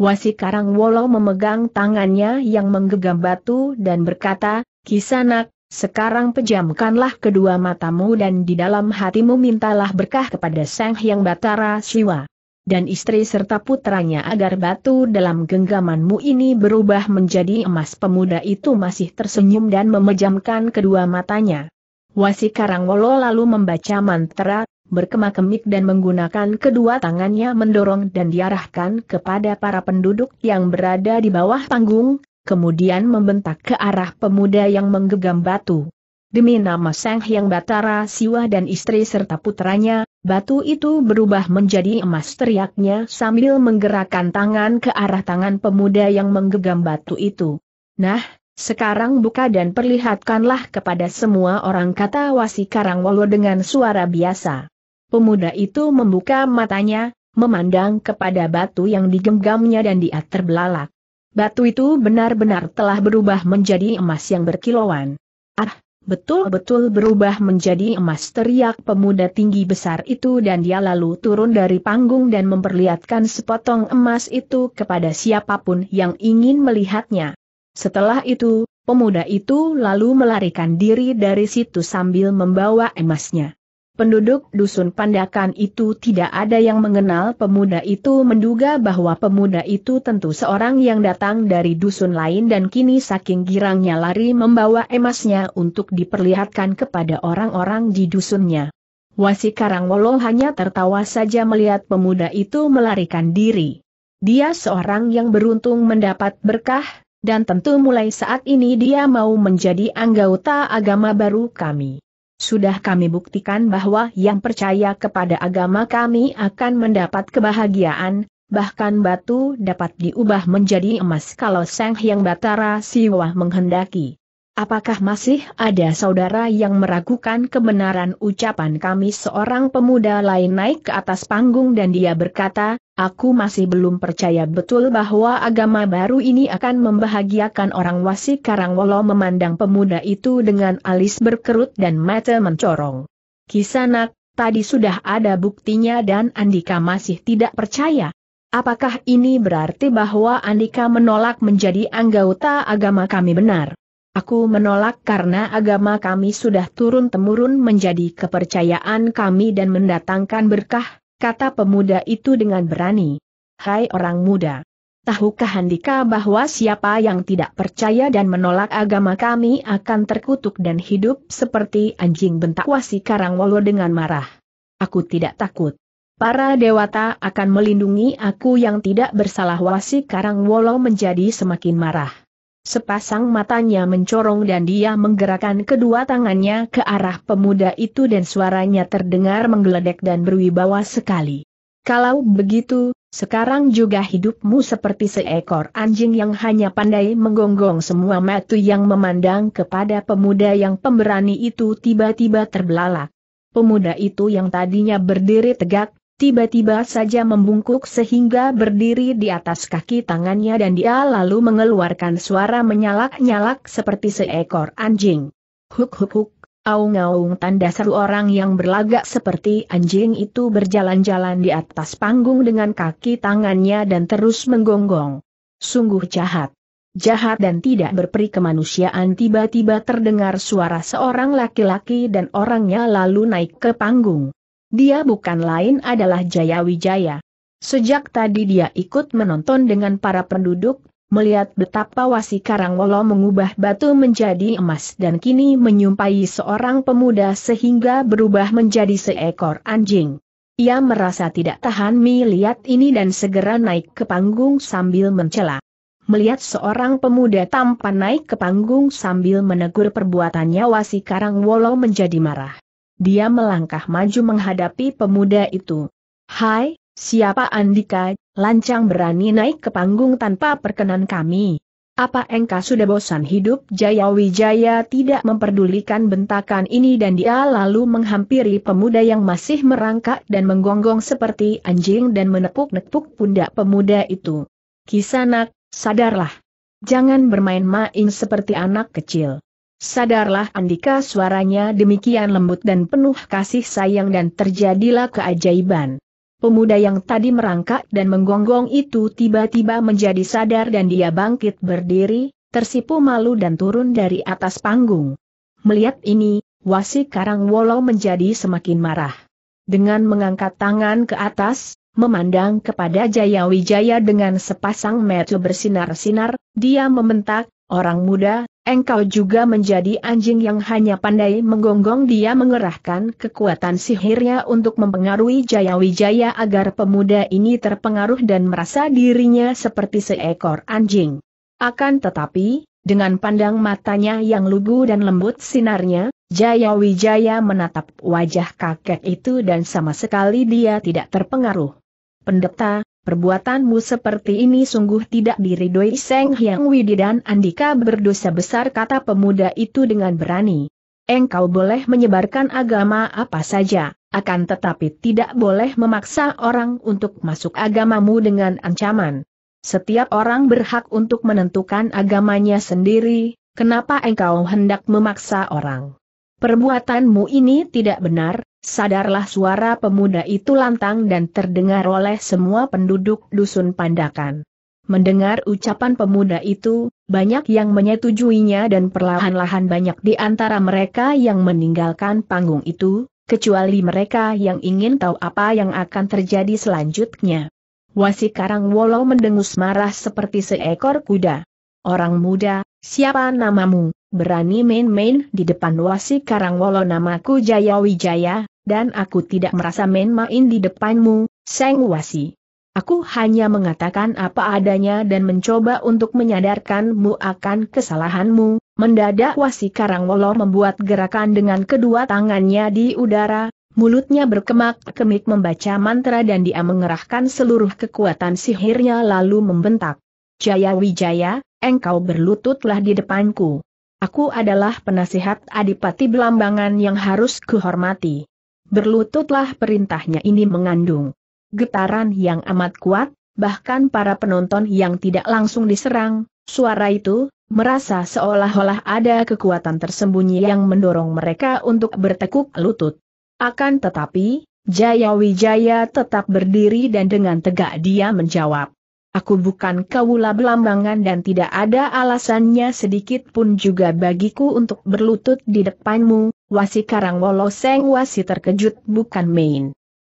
Wasi Karang Wolo memegang tangannya yang menggegam batu dan berkata, Kisanak, sekarang pejamkanlah kedua matamu dan di dalam hatimu mintalah berkah kepada Sang Hyang Batara Siwa. Dan istri serta putranya agar batu dalam genggamanmu ini berubah menjadi emas pemuda itu masih tersenyum dan memejamkan kedua matanya. Wasi Karangwolo lalu membaca mantra, berkemah-kemik dan menggunakan kedua tangannya mendorong dan diarahkan kepada para penduduk yang berada di bawah panggung, kemudian membentak ke arah pemuda yang menggenggam batu. Demi nama Sang Hyang Batara Siwa dan istri serta putranya, batu itu berubah menjadi emas teriaknya sambil menggerakkan tangan ke arah tangan pemuda yang menggenggam batu itu. Nah, sekarang buka dan perlihatkanlah kepada semua orang kata Wasi Karangwolo dengan suara biasa. Pemuda itu membuka matanya, memandang kepada batu yang digenggamnya dan dia terbelalak. Batu itu benar-benar telah berubah menjadi emas yang berkilauan. Ah, betul-betul berubah menjadi emas teriak pemuda tinggi besar itu dan dia lalu turun dari panggung dan memperlihatkan sepotong emas itu kepada siapapun yang ingin melihatnya. Setelah itu, pemuda itu lalu melarikan diri dari situ sambil membawa emasnya. Penduduk dusun Pandakan itu tidak ada yang mengenal pemuda itu menduga bahwa pemuda itu tentu seorang yang datang dari dusun lain dan kini saking girangnya lari membawa emasnya untuk diperlihatkan kepada orang-orang di dusunnya. Wasi Karangwolo hanya tertawa saja melihat pemuda itu melarikan diri. Dia seorang yang beruntung mendapat berkah, dan tentu mulai saat ini dia mau menjadi anggota agama baru kami. Sudah kami buktikan bahwa yang percaya kepada agama kami akan mendapat kebahagiaan, bahkan batu dapat diubah menjadi emas kalau Sang Hyang Batara Siwa menghendaki. Apakah masih ada saudara yang meragukan kebenaran ucapan kami seorang pemuda lain naik ke atas panggung dan dia berkata, aku masih belum percaya betul bahwa agama baru ini akan membahagiakan orang wasi Karangwolo memandang pemuda itu dengan alis berkerut dan mata mencorong. Kisanak, tadi sudah ada buktinya dan Andika masih tidak percaya. Apakah ini berarti bahwa Andika menolak menjadi anggota agama kami benar? Aku menolak karena agama kami sudah turun-temurun menjadi kepercayaan kami dan mendatangkan berkah, kata pemuda itu dengan berani. Hai orang muda! Tahukah Handika bahwa siapa yang tidak percaya dan menolak agama kami akan terkutuk dan hidup seperti anjing bentak wasi Karangwolo dengan marah. Aku tidak takut. Para dewata akan melindungi aku yang tidak bersalah wasi Karangwolo menjadi semakin marah. Sepasang matanya mencorong dan dia menggerakkan kedua tangannya ke arah pemuda itu dan suaranya terdengar menggeledek dan berwibawa sekali. Kalau begitu, sekarang juga hidupmu seperti seekor anjing yang hanya pandai menggonggong semua mata yang memandang kepada pemuda yang pemberani itu tiba-tiba terbelalak. Pemuda itu yang tadinya berdiri tegak, tiba-tiba saja membungkuk sehingga berdiri di atas kaki tangannya dan dia lalu mengeluarkan suara menyalak-nyalak seperti seekor anjing. Huk huk huk, aung-aung tanda seru orang yang berlagak seperti anjing itu berjalan-jalan di atas panggung dengan kaki tangannya dan terus menggonggong. Sungguh jahat. Jahat dan tidak berperi kemanusiaan tiba-tiba terdengar suara seorang laki-laki dan orangnya lalu naik ke panggung. Dia bukan lain adalah Jaya Wijaya. Sejak tadi dia ikut menonton dengan para penduduk, melihat betapa Wasi Karangwolo mengubah batu menjadi emas dan kini menyumpai seorang pemuda sehingga berubah menjadi seekor anjing. Ia merasa tidak tahan melihat ini dan segera naik ke panggung sambil mencela. Melihat seorang pemuda tampan naik ke panggung sambil menegur perbuatannya Wasi Karangwolo menjadi marah dia melangkah maju menghadapi pemuda itu. Hai, siapa Andika, lancang berani naik ke panggung tanpa perkenan kami? Apa engkau sudah bosan hidup? Jaya Wijaya tidak memperdulikan bentakan ini dan dia lalu menghampiri pemuda yang masih merangkak dan menggonggong seperti anjing dan menepuk-nepuk pundak pemuda itu. Kisanak, sadarlah. Jangan bermain-main seperti anak kecil. Sadarlah Andika suaranya demikian lembut dan penuh kasih sayang dan terjadilah keajaiban. Pemuda yang tadi merangkak dan menggonggong itu tiba-tiba menjadi sadar dan dia bangkit berdiri, tersipu malu dan turun dari atas panggung. Melihat ini, Wasi Karangwolo menjadi semakin marah. Dengan mengangkat tangan ke atas, memandang kepada Jaya Wijaya dengan sepasang mata bersinar-sinar, dia membentak, orang muda, Engkau juga menjadi anjing yang hanya pandai menggonggong dia mengerahkan kekuatan sihirnya untuk mempengaruhi Jayawijaya agar pemuda ini terpengaruh dan merasa dirinya seperti seekor anjing. Akan tetapi, dengan pandang matanya yang lugu dan lembut sinarnya, Jayawijaya menatap wajah kakek itu dan sama sekali dia tidak terpengaruh. Pendeta, Perbuatanmu seperti ini sungguh tidak diridoi Seng Hyang Widi dan Andika berdosa besar kata pemuda itu dengan berani. Engkau boleh menyebarkan agama apa saja, akan tetapi tidak boleh memaksa orang untuk masuk agamamu dengan ancaman. Setiap orang berhak untuk menentukan agamanya sendiri, kenapa engkau hendak memaksa orang? Perbuatanmu ini tidak benar, Sadarlah suara pemuda itu lantang dan terdengar oleh semua penduduk dusun Pandakan. Mendengar ucapan pemuda itu, banyak yang menyetujuinya dan perlahan-lahan banyak di antara mereka yang meninggalkan panggung itu, kecuali mereka yang ingin tahu apa yang akan terjadi selanjutnya. Wasi Karang Wolo mendengus marah seperti seekor kuda. Orang muda, siapa namamu? Berani main-main di depan Wasi Karang Wolo namaku Jaya Wijaya, dan aku tidak merasa main-main di depanmu, Seng Wasi. Aku hanya mengatakan apa adanya dan mencoba untuk menyadarkanmu akan kesalahanmu, mendadak Wasi Karangwolor membuat gerakan dengan kedua tangannya di udara, mulutnya berkemak-kemik membaca mantra dan dia mengerahkan seluruh kekuatan sihirnya lalu membentak. Jaya Wijaya, engkau berlututlah di depanku. Aku adalah penasihat Adipati Belambangan yang harus kuhormati berlututlah perintahnya ini mengandung getaran yang amat kuat, bahkan para penonton yang tidak langsung diserang, suara itu, merasa seolah-olah ada kekuatan tersembunyi yang mendorong mereka untuk bertekuk lutut. Akan tetapi, Jaya Wijaya tetap berdiri dan dengan tegak dia menjawab. Aku bukan kawula belambangan dan tidak ada alasannya sedikit pun juga bagiku untuk berlutut di depanmu, wasi karangwolo seng wasi terkejut bukan main.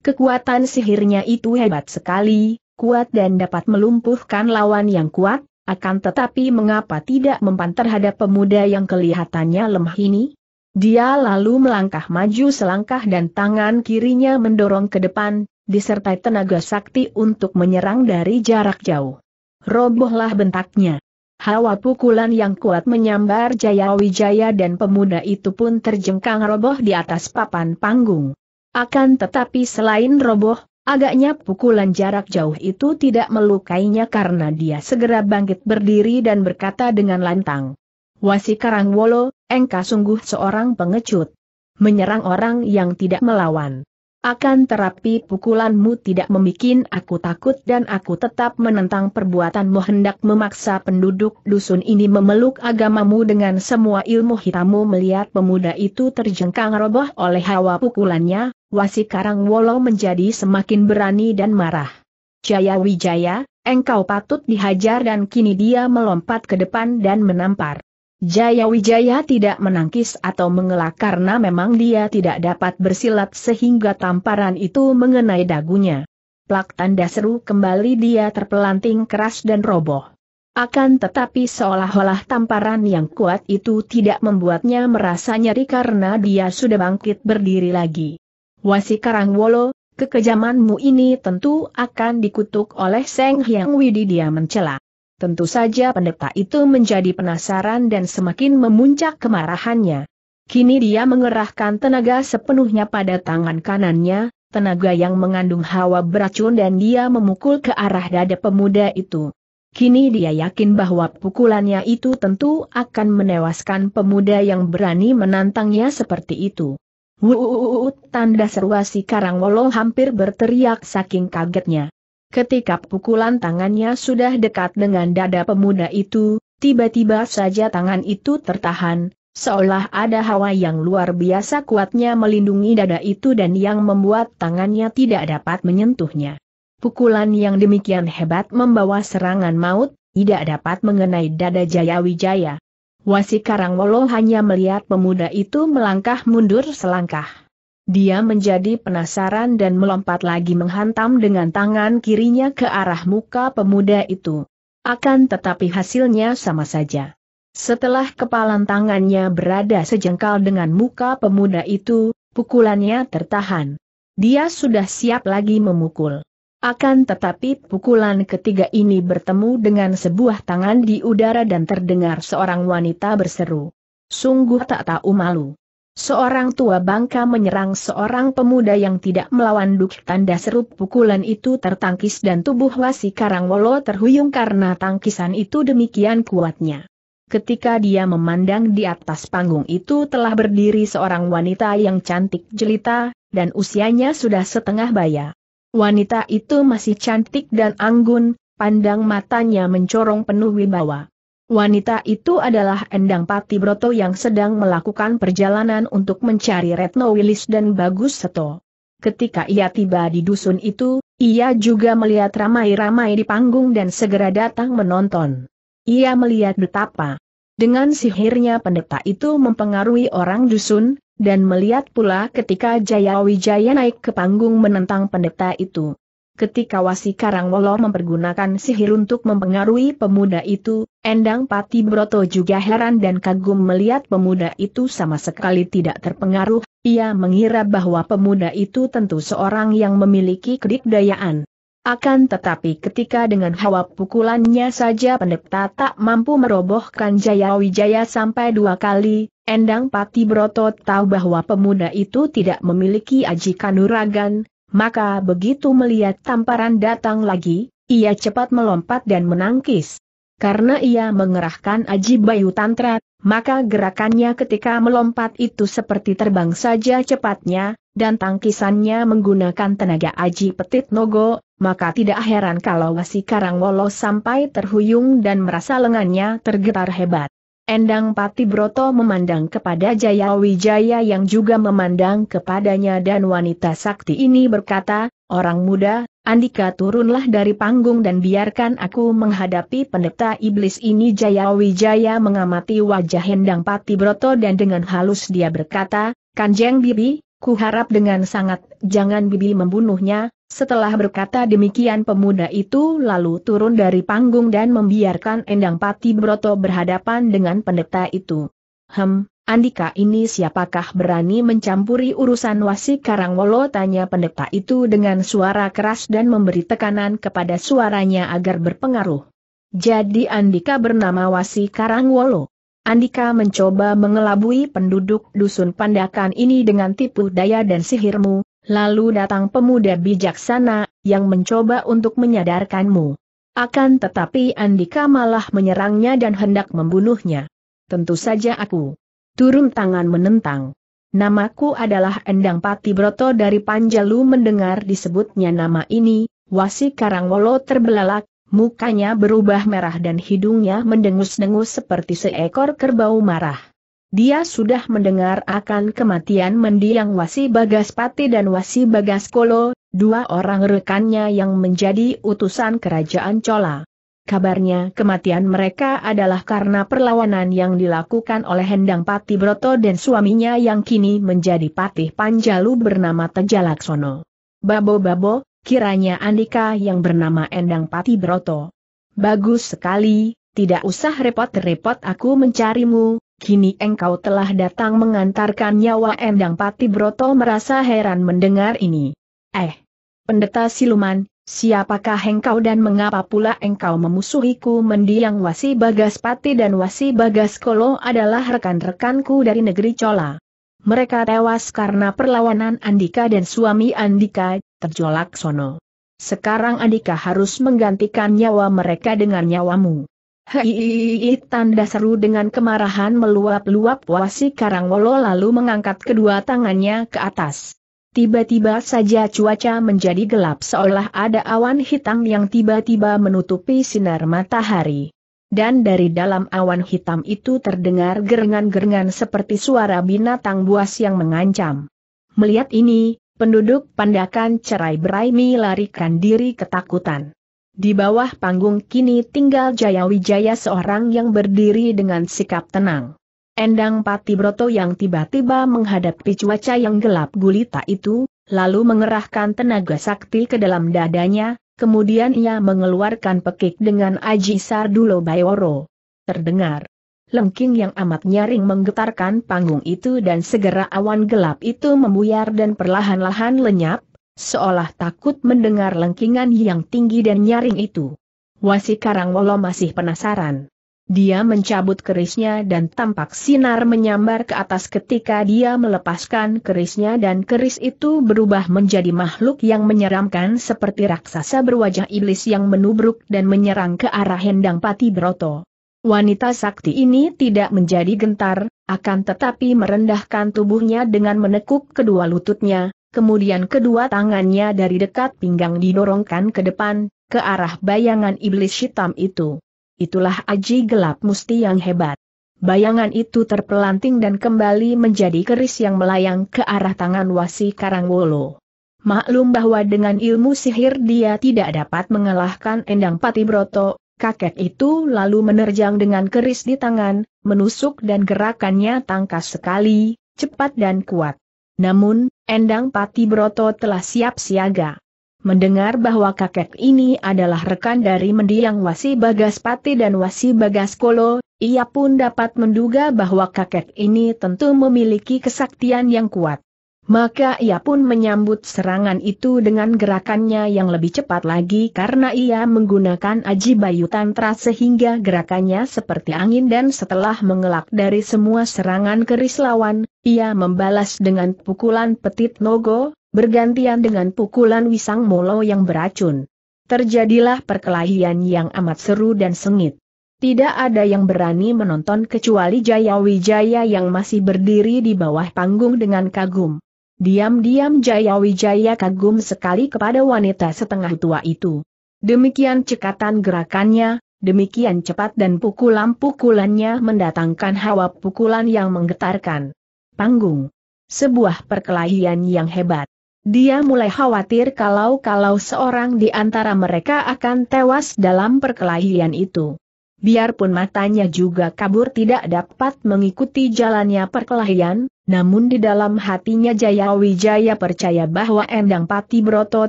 Kekuatan sihirnya itu hebat sekali, kuat dan dapat melumpuhkan lawan yang kuat, akan tetapi mengapa tidak mempan terhadap pemuda yang kelihatannya lemah ini? Dia lalu melangkah maju selangkah dan tangan kirinya mendorong ke depan, disertai tenaga sakti untuk menyerang dari jarak jauh. Robohlah bentaknya. Hawa pukulan yang kuat menyambar Jaya Wijaya dan pemuda itu pun terjengkang roboh di atas papan panggung. Akan tetapi selain roboh, agaknya pukulan jarak jauh itu tidak melukainya karena dia segera bangkit berdiri dan berkata dengan lantang. Wasi Karangwolo, engkau sungguh seorang pengecut. Menyerang orang yang tidak melawan. Akan terapi pukulanmu tidak membuat aku takut dan aku tetap menentang perbuatanmu hendak memaksa penduduk dusun ini memeluk agamamu dengan semua ilmu hitammu melihat pemuda itu terjengkang roboh oleh hawa pukulannya, wasi karang wolo menjadi semakin berani dan marah. Jaya Wijaya, engkau patut dihajar dan kini dia melompat ke depan dan menampar. Jaya Wijaya tidak menangkis atau mengelak karena memang dia tidak dapat bersilat sehingga tamparan itu mengenai dagunya. Plak tanda seru kembali dia terpelanting keras dan roboh. Akan tetapi seolah-olah tamparan yang kuat itu tidak membuatnya merasa nyeri karena dia sudah bangkit berdiri lagi. Wasi Karangwolo, kekejamanmu ini tentu akan dikutuk oleh Seng Hyang Widi dia mencela. Tentu saja pendeta itu menjadi penasaran dan semakin memuncak kemarahannya. Kini dia mengerahkan tenaga sepenuhnya pada tangan kanannya, tenaga yang mengandung hawa beracun dan dia memukul ke arah dada pemuda itu. Kini dia yakin bahwa pukulannya itu tentu akan menewaskan pemuda yang berani menantangnya seperti itu. Wuuu, tanda seruasi Karangwolo hampir berteriak saking kagetnya. Ketika pukulan tangannya sudah dekat dengan dada pemuda itu, tiba-tiba saja tangan itu tertahan, seolah ada hawa yang luar biasa kuatnya melindungi dada itu dan yang membuat tangannya tidak dapat menyentuhnya. Pukulan yang demikian hebat membawa serangan maut, tidak dapat mengenai dada Jaya Wijaya. Wasi Karangwolo hanya melihat pemuda itu melangkah mundur selangkah. Dia menjadi penasaran dan melompat lagi menghantam dengan tangan kirinya ke arah muka pemuda itu. Akan tetapi hasilnya sama saja. Setelah kepalan tangannya berada sejengkal dengan muka pemuda itu, pukulannya tertahan. Dia sudah siap lagi memukul. Akan tetapi pukulan ketiga ini bertemu dengan sebuah tangan di udara dan terdengar seorang wanita berseru. Sungguh tak tahu malu. Seorang tua bangka menyerang seorang pemuda yang tidak melawan duk tanda seru pukulan itu tertangkis dan tubuh Wasi Karangwolo terhuyung karena tangkisan itu demikian kuatnya. Ketika dia memandang di atas panggung itu telah berdiri seorang wanita yang cantik jelita, dan usianya sudah setengah baya. Wanita itu masih cantik dan anggun, pandang matanya mencorong penuh wibawa. Wanita itu adalah Endang Pati Broto yang sedang melakukan perjalanan untuk mencari Retno Wilis dan Bagus Seto. Ketika ia tiba di dusun itu, ia juga melihat ramai-ramai di panggung dan segera datang menonton. Ia melihat betapa dengan sihirnya pendeta itu mempengaruhi orang dusun, dan melihat pula ketika Jaya Wijaya naik ke panggung menentang pendeta itu ketika Wasi Karangwolo mempergunakan sihir untuk mempengaruhi pemuda itu, Endang Pati Broto juga heran dan kagum melihat pemuda itu sama sekali tidak terpengaruh, ia mengira bahwa pemuda itu tentu seorang yang memiliki kedikdayaan. Akan tetapi ketika dengan hawa pukulannya saja pendeta tak mampu merobohkan Jayawijaya sampai dua kali, Endang Pati Broto tahu bahwa pemuda itu tidak memiliki ajikan kanuragan, maka begitu melihat tamparan datang lagi, ia cepat melompat dan menangkis. Karena ia mengerahkan Aji Bayu Tantra, maka gerakannya ketika melompat itu seperti terbang saja cepatnya, dan tangkisannya menggunakan tenaga Aji Petit Nogo, maka tidak heran kalau Wasi Karangwolo sampai terhuyung dan merasa lengannya tergetar hebat. Endang Pati Broto memandang kepada Jaya Wijaya yang juga memandang kepadanya dan wanita sakti ini berkata, Orang muda, Andika turunlah dari panggung dan biarkan aku menghadapi pendeta iblis ini Jaya Wijaya mengamati wajah Endang Pati Broto dan dengan halus dia berkata, Kanjeng Bibi, ku harap dengan sangat, jangan Bibi membunuhnya, setelah berkata demikian pemuda itu lalu turun dari panggung dan membiarkan Endang Pati Broto berhadapan dengan pendeta itu. Hem, Andika ini siapakah berani mencampuri urusan wasi Karangwolo tanya pendeta itu dengan suara keras dan memberi tekanan kepada suaranya agar berpengaruh. Jadi Andika bernama wasi Karangwolo. Andika mencoba mengelabui penduduk dusun pandakan ini dengan tipu daya dan sihirmu, Lalu datang pemuda bijaksana, yang mencoba untuk menyadarkanmu. Akan tetapi Andika malah menyerangnya dan hendak membunuhnya. Tentu saja aku. Turun tangan menentang. Namaku adalah Endang Pati Broto dari Panjalu mendengar disebutnya nama ini, Wasi Karangwolo terbelalak, mukanya berubah merah dan hidungnya mendengus-dengus seperti seekor kerbau marah. Dia sudah mendengar akan kematian mendiang Wasi Bagaspati dan Wasi Bagas Kolo, dua orang rekannya yang menjadi utusan kerajaan Cola. Kabarnya kematian mereka adalah karena perlawanan yang dilakukan oleh Hendang Pati Broto dan suaminya yang kini menjadi Patih Panjalu bernama Tejalaksono. Babo-babo, kiranya Andika yang bernama Endang Pati Broto. Bagus sekali, tidak usah repot-repot aku mencarimu, kini engkau telah datang mengantarkan nyawa Endang Pati Broto merasa heran mendengar ini. Eh, pendeta siluman, siapakah engkau dan mengapa pula engkau memusuhiku mendiang Wasi Bagas Pati dan Wasi Bagas Kolo adalah rekan-rekanku dari negeri Cola. Mereka tewas karena perlawanan Andika dan suami Andika, terjolak sono. Sekarang Andika harus menggantikan nyawa mereka dengan nyawamu. Hei, tanda seru dengan kemarahan meluap-luap wasi Karangwolo lalu mengangkat kedua tangannya ke atas. Tiba-tiba saja cuaca menjadi gelap seolah ada awan hitam yang tiba-tiba menutupi sinar matahari. Dan dari dalam awan hitam itu terdengar gerengan-gerengan seperti suara binatang buas yang mengancam. Melihat ini, penduduk pandakan cerai berai melarikan diri ketakutan. Di bawah panggung kini tinggal Jayawijaya seorang yang berdiri dengan sikap tenang. Endang Pati Broto yang tiba-tiba menghadapi cuaca yang gelap gulita itu, lalu mengerahkan tenaga sakti ke dalam dadanya, kemudian ia mengeluarkan pekik dengan Aji Sardulo Bayoro. Terdengar. Lengking yang amat nyaring menggetarkan panggung itu dan segera awan gelap itu membuyar dan perlahan-lahan lenyap, seolah takut mendengar lengkingan yang tinggi dan nyaring itu. Wasi Karangwolo masih penasaran. Dia mencabut kerisnya dan tampak sinar menyambar ke atas ketika dia melepaskan kerisnya dan keris itu berubah menjadi makhluk yang menyeramkan seperti raksasa berwajah iblis yang menubruk dan menyerang ke arah Hendang Pati Broto. Wanita sakti ini tidak menjadi gentar, akan tetapi merendahkan tubuhnya dengan menekuk kedua lututnya, kemudian kedua tangannya dari dekat pinggang didorongkan ke depan, ke arah bayangan iblis hitam itu. Itulah aji gelap musti yang hebat. Bayangan itu terpelanting dan kembali menjadi keris yang melayang ke arah tangan wasi Karangwolo. Maklum bahwa dengan ilmu sihir dia tidak dapat mengalahkan Endang Pati Broto. kakek itu lalu menerjang dengan keris di tangan, menusuk dan gerakannya tangkas sekali, cepat dan kuat. Namun, Endang Pati Broto telah siap siaga. Mendengar bahwa kakek ini adalah rekan dari mendiang Wasi Bagas Pati dan Wasi Bagas Kolo, ia pun dapat menduga bahwa kakek ini tentu memiliki kesaktian yang kuat. Maka ia pun menyambut serangan itu dengan gerakannya yang lebih cepat lagi karena ia menggunakan aji bayu tantra sehingga gerakannya seperti angin dan setelah mengelak dari semua serangan keris lawan, ia membalas dengan pukulan petit nogo, bergantian dengan pukulan wisang molo yang beracun. Terjadilah perkelahian yang amat seru dan sengit. Tidak ada yang berani menonton kecuali Jaya Wijaya yang masih berdiri di bawah panggung dengan kagum. Diam-diam Jaya Wijaya kagum sekali kepada wanita setengah tua itu. Demikian cekatan gerakannya, demikian cepat dan pukulan-pukulannya mendatangkan hawa pukulan yang menggetarkan. Panggung. Sebuah perkelahian yang hebat. Dia mulai khawatir kalau-kalau seorang di antara mereka akan tewas dalam perkelahian itu. Biarpun matanya juga kabur tidak dapat mengikuti jalannya perkelahian, namun di dalam hatinya Jaya Wijaya percaya bahwa Endang Pati Broto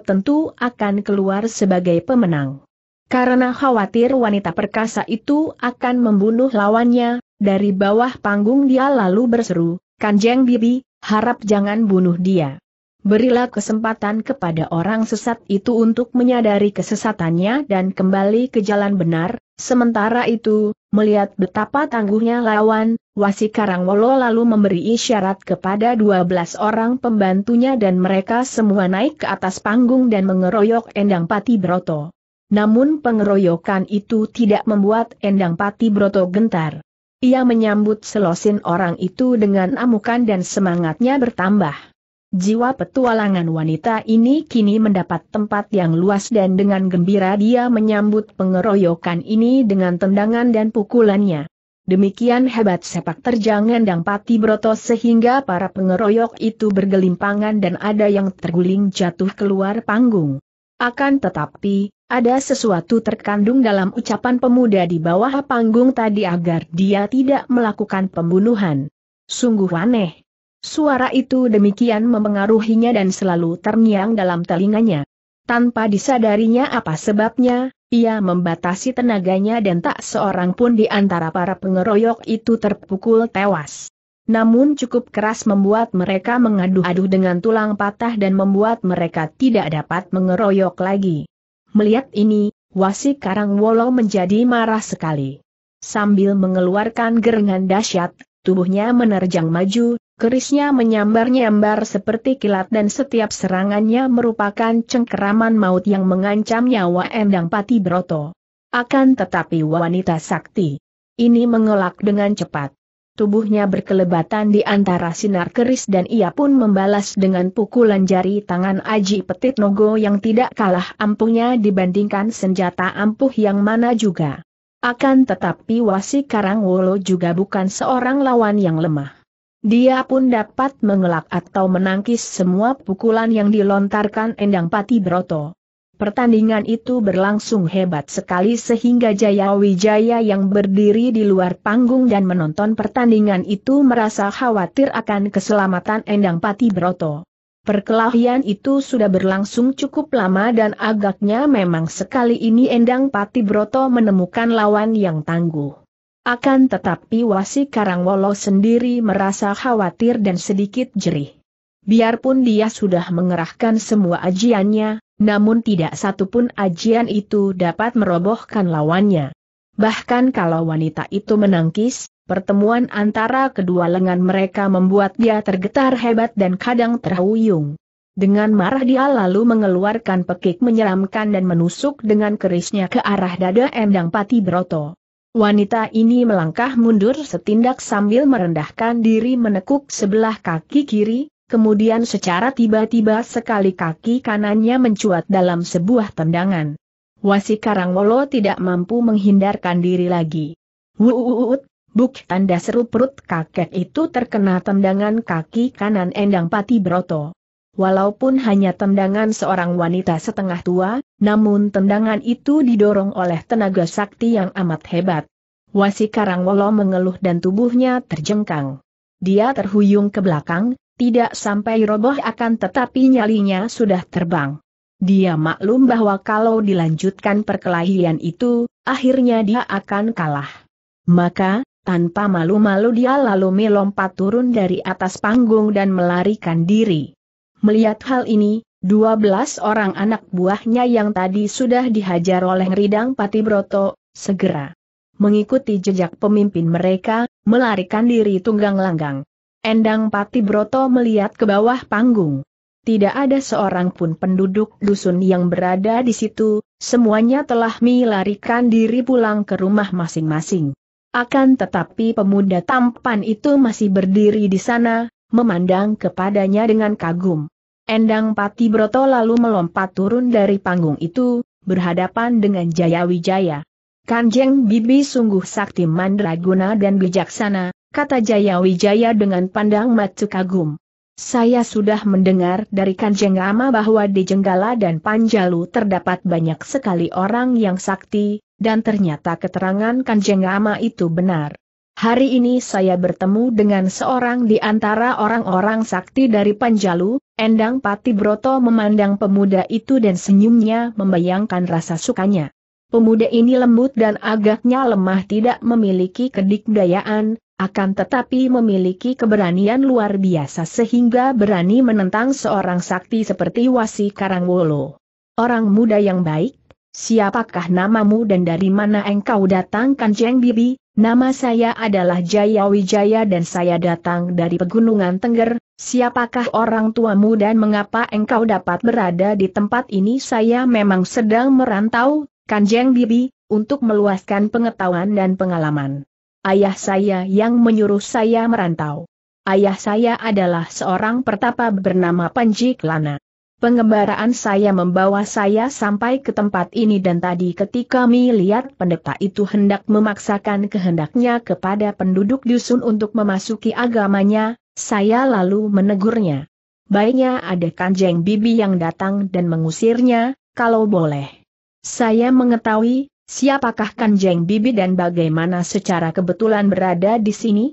tentu akan keluar sebagai pemenang. Karena khawatir wanita perkasa itu akan membunuh lawannya, dari bawah panggung dia lalu berseru, Kanjeng Bibi, harap jangan bunuh dia. Berilah kesempatan kepada orang sesat itu untuk menyadari kesesatannya dan kembali ke jalan benar, sementara itu, melihat betapa tangguhnya lawan, Wasi Karangwolo lalu memberi isyarat kepada 12 orang pembantunya dan mereka semua naik ke atas panggung dan mengeroyok Endang Pati Broto. Namun pengeroyokan itu tidak membuat Endang Pati Broto gentar. Ia menyambut selosin orang itu dengan amukan dan semangatnya bertambah. Jiwa petualangan wanita ini kini mendapat tempat yang luas dan dengan gembira dia menyambut pengeroyokan ini dengan tendangan dan pukulannya. Demikian hebat sepak terjang Endang Pati Broto sehingga para pengeroyok itu bergelimpangan dan ada yang terguling jatuh keluar panggung. Akan tetapi, ada sesuatu terkandung dalam ucapan pemuda di bawah panggung tadi agar dia tidak melakukan pembunuhan. Sungguh aneh, Suara itu demikian memengaruhinya dan selalu terngiang dalam telinganya. Tanpa disadarinya apa sebabnya, ia membatasi tenaganya dan tak seorang pun di antara para pengeroyok itu terpukul tewas. Namun cukup keras membuat mereka mengadu-adu dengan tulang patah dan membuat mereka tidak dapat mengeroyok lagi. Melihat ini, Wasi Karangwolo menjadi marah sekali. Sambil mengeluarkan gerengan dahsyat, tubuhnya menerjang maju, Kerisnya menyambar-nyambar seperti kilat dan setiap serangannya merupakan cengkeraman maut yang mengancam nyawa Endang Pati Broto. Akan tetapi wanita sakti ini mengelak dengan cepat. Tubuhnya berkelebatan di antara sinar keris dan ia pun membalas dengan pukulan jari tangan Aji Petit Nogo yang tidak kalah ampuhnya dibandingkan senjata ampuh yang mana juga. Akan tetapi Wasi Karangwolo juga bukan seorang lawan yang lemah. Dia pun dapat mengelak atau menangkis semua pukulan yang dilontarkan Endang Pati Broto. Pertandingan itu berlangsung hebat sekali sehingga Jaya Wijaya yang berdiri di luar panggung dan menonton pertandingan itu merasa khawatir akan keselamatan Endang Pati Broto. Perkelahian itu sudah berlangsung cukup lama dan agaknya memang sekali ini Endang Pati Broto menemukan lawan yang tangguh. Akan tetapi Wasi Karangwolo sendiri merasa khawatir dan sedikit jerih. Biarpun dia sudah mengerahkan semua ajiannya, namun tidak satupun ajian itu dapat merobohkan lawannya. Bahkan kalau wanita itu menangkis, pertemuan antara kedua lengan mereka membuat dia tergetar hebat dan kadang terhuyung. Dengan marah dia lalu mengeluarkan pekik menyeramkan dan menusuk dengan kerisnya ke arah dada Endang Pati Broto. Wanita ini melangkah mundur setindak sambil merendahkan diri menekuk sebelah kaki kiri, kemudian secara tiba-tiba sekali kaki kanannya mencuat dalam sebuah tendangan. Wasi Karangwolo tidak mampu menghindarkan diri lagi. Wuuut, buk tanda seru perut kakek itu terkena tendangan kaki kanan Endang Pati Broto. Walaupun hanya tendangan seorang wanita setengah tua, namun tendangan itu didorong oleh tenaga sakti yang amat hebat. Wasi Karangwolo mengeluh dan tubuhnya terjengkang. Dia terhuyung ke belakang, tidak sampai roboh akan tetapi nyalinya sudah terbang. Dia maklum bahwa kalau dilanjutkan perkelahian itu, akhirnya dia akan kalah. Maka, tanpa malu-malu dia lalu melompat turun dari atas panggung dan melarikan diri. Melihat hal ini, 12 orang anak buahnya yang tadi sudah dihajar oleh Ridang Patibroto, segera mengikuti jejak pemimpin mereka, melarikan diri tunggang langgang. Endang Patibroto melihat ke bawah panggung. Tidak ada seorang pun penduduk dusun yang berada di situ, semuanya telah melarikan diri pulang ke rumah masing-masing. Akan tetapi pemuda tampan itu masih berdiri di sana, memandang kepadanya dengan kagum. Endang Pati Broto lalu melompat turun dari panggung itu, berhadapan dengan Jaya Wijaya. Kanjeng Bibi sungguh sakti mandraguna dan bijaksana, kata Jaya Wijaya dengan pandang mata kagum. Saya sudah mendengar dari Kanjeng Rama bahwa di Jenggala dan Panjalu terdapat banyak sekali orang yang sakti, dan ternyata keterangan Kanjeng Rama itu benar. Hari ini saya bertemu dengan seorang di antara orang-orang sakti dari Panjalu, Endang Pati Broto memandang pemuda itu dan senyumnya membayangkan rasa sukanya. Pemuda ini lembut dan agaknya lemah tidak memiliki kedikdayaan, akan tetapi memiliki keberanian luar biasa sehingga berani menentang seorang sakti seperti Wasi Karangwolo. Orang muda yang baik, siapakah namamu dan dari mana engkau datang Kanjeng Bibi? Nama saya adalah Jaya Wijaya dan saya datang dari Pegunungan Tengger, siapakah orang tuamu dan mengapa engkau dapat berada di tempat ini saya memang sedang merantau, Kanjeng Bibi, untuk meluaskan pengetahuan dan pengalaman. Ayah saya yang menyuruh saya merantau. Ayah saya adalah seorang pertapa bernama Panji Klana. Pengembaraan saya membawa saya sampai ke tempat ini dan tadi ketika lihat pendeta itu hendak memaksakan kehendaknya kepada penduduk dusun untuk memasuki agamanya, saya lalu menegurnya. Baiknya ada kanjeng bibi yang datang dan mengusirnya, kalau boleh. Saya mengetahui, siapakah kanjeng bibi dan bagaimana secara kebetulan berada di sini?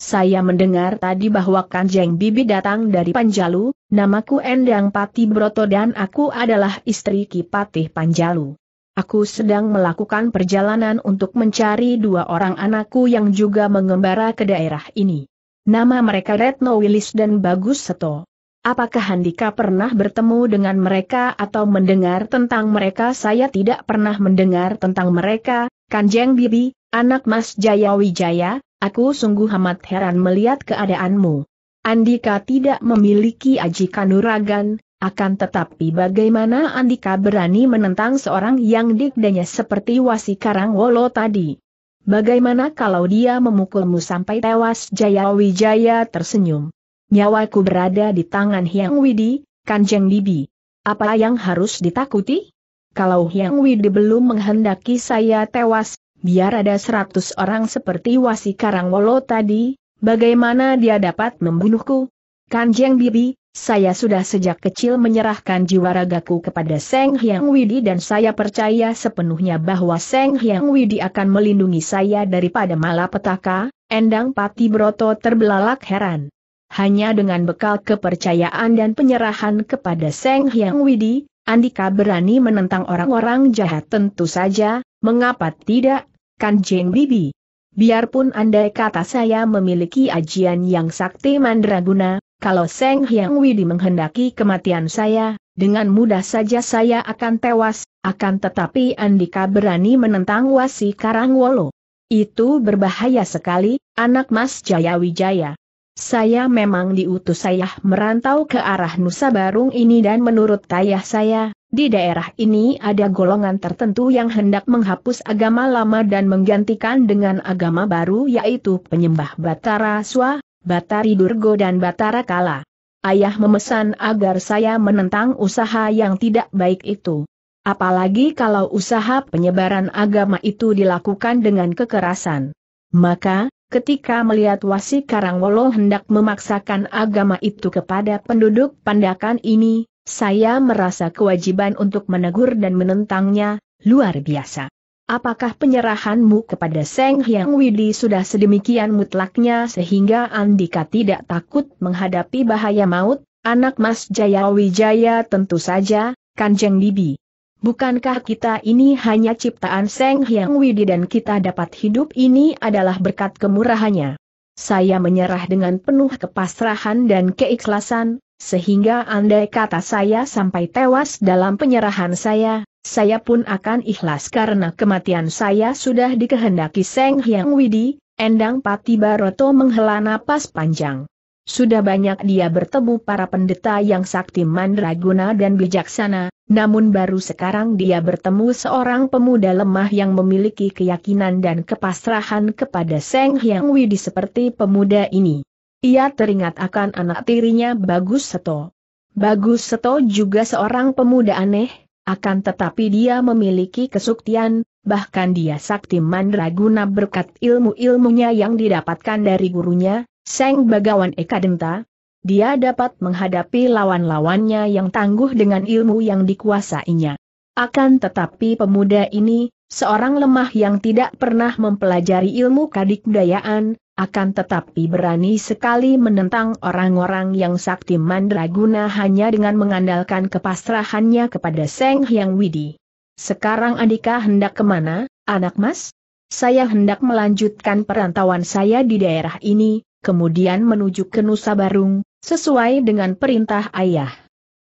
Saya mendengar tadi bahwa Kanjeng Bibi datang dari Panjalu, namaku Endang Pati Broto dan aku adalah istri Kipatih Panjalu. Aku sedang melakukan perjalanan untuk mencari dua orang anakku yang juga mengembara ke daerah ini. Nama mereka Retno Wilis dan Bagus Seto. Apakah Handika pernah bertemu dengan mereka atau mendengar tentang mereka? Saya tidak pernah mendengar tentang mereka, Kanjeng Bibi, anak Mas Jaya Wijaya, Aku sungguh amat heran melihat keadaanmu. Andika tidak memiliki aji kanuragan, akan tetapi bagaimana Andika berani menentang seorang yang digdanya seperti wasi karang karangwolo tadi? Bagaimana kalau dia memukulmu sampai tewas Jaya Wijaya tersenyum? Nyawaku berada di tangan Hyang Widi, Kanjeng bibi. Apa yang harus ditakuti? Kalau Hyang Widi belum menghendaki saya tewas, Biar ada seratus orang seperti Wasi Karangwolo tadi, bagaimana dia dapat membunuhku? Kanjeng Bibi, saya sudah sejak kecil menyerahkan jiwa ragaku kepada Seng Hyang Widi dan saya percaya sepenuhnya bahwa Seng Hyang Widi akan melindungi saya daripada malapetaka, Endang Pati Broto terbelalak heran. Hanya dengan bekal kepercayaan dan penyerahan kepada Seng Hyang Widi, Andika berani menentang orang-orang jahat tentu saja, Mengapa tidak, kan Jeng Bibi? Biarpun andai kata saya memiliki ajian yang sakti mandraguna, kalau Seng Hyang Widi menghendaki kematian saya, dengan mudah saja saya akan tewas, akan tetapi Andika berani menentang Wasi Karangwolo. Itu berbahaya sekali, anak Mas Jaya Wijaya. Saya memang diutus ayah merantau ke arah Nusa Barung ini dan menurut ayah saya, di daerah ini ada golongan tertentu yang hendak menghapus agama lama dan menggantikan dengan agama baru yaitu penyembah Batara Swa, Batari Durgo dan Batara Kala. Ayah memesan agar saya menentang usaha yang tidak baik itu. Apalagi kalau usaha penyebaran agama itu dilakukan dengan kekerasan. Maka, ketika melihat Wasi Karangwolo hendak memaksakan agama itu kepada penduduk pandakan ini, saya merasa kewajiban untuk menegur dan menentangnya, luar biasa. Apakah penyerahanmu kepada Seng Hyang Widi sudah sedemikian mutlaknya sehingga Andika tidak takut menghadapi bahaya maut? Anak Mas Jaya Wijaya tentu saja, Kanjeng bibi? Bukankah kita ini hanya ciptaan Seng Hyang Widi dan kita dapat hidup ini adalah berkat kemurahannya? Saya menyerah dengan penuh kepasrahan dan keikhlasan, sehingga andai kata saya sampai tewas dalam penyerahan saya, saya pun akan ikhlas karena kematian saya sudah dikehendaki Seng Hyang Widi, Endang Pati Baroto menghela napas panjang. Sudah banyak dia bertemu para pendeta yang sakti mandraguna dan bijaksana, namun baru sekarang dia bertemu seorang pemuda lemah yang memiliki keyakinan dan kepasrahan kepada Seng Hyang Widi seperti pemuda ini. Ia teringat akan anak tirinya Bagus Seto. Bagus Seto juga seorang pemuda aneh, akan tetapi dia memiliki kesuktian, bahkan dia sakti mandraguna berkat ilmu-ilmunya yang didapatkan dari gurunya, Seng Bagawan Eka Denta, dia dapat menghadapi lawan-lawannya yang tangguh dengan ilmu yang dikuasainya. Akan tetapi pemuda ini, seorang lemah yang tidak pernah mempelajari ilmu kadikdayaan, akan tetapi berani sekali menentang orang-orang yang sakti mandraguna hanya dengan mengandalkan kepasrahannya kepada Seng Hyang Widi. Sekarang Andika hendak kemana, anak mas? Saya hendak melanjutkan perantauan saya di daerah ini, kemudian menuju ke Nusa Barung, sesuai dengan perintah ayah.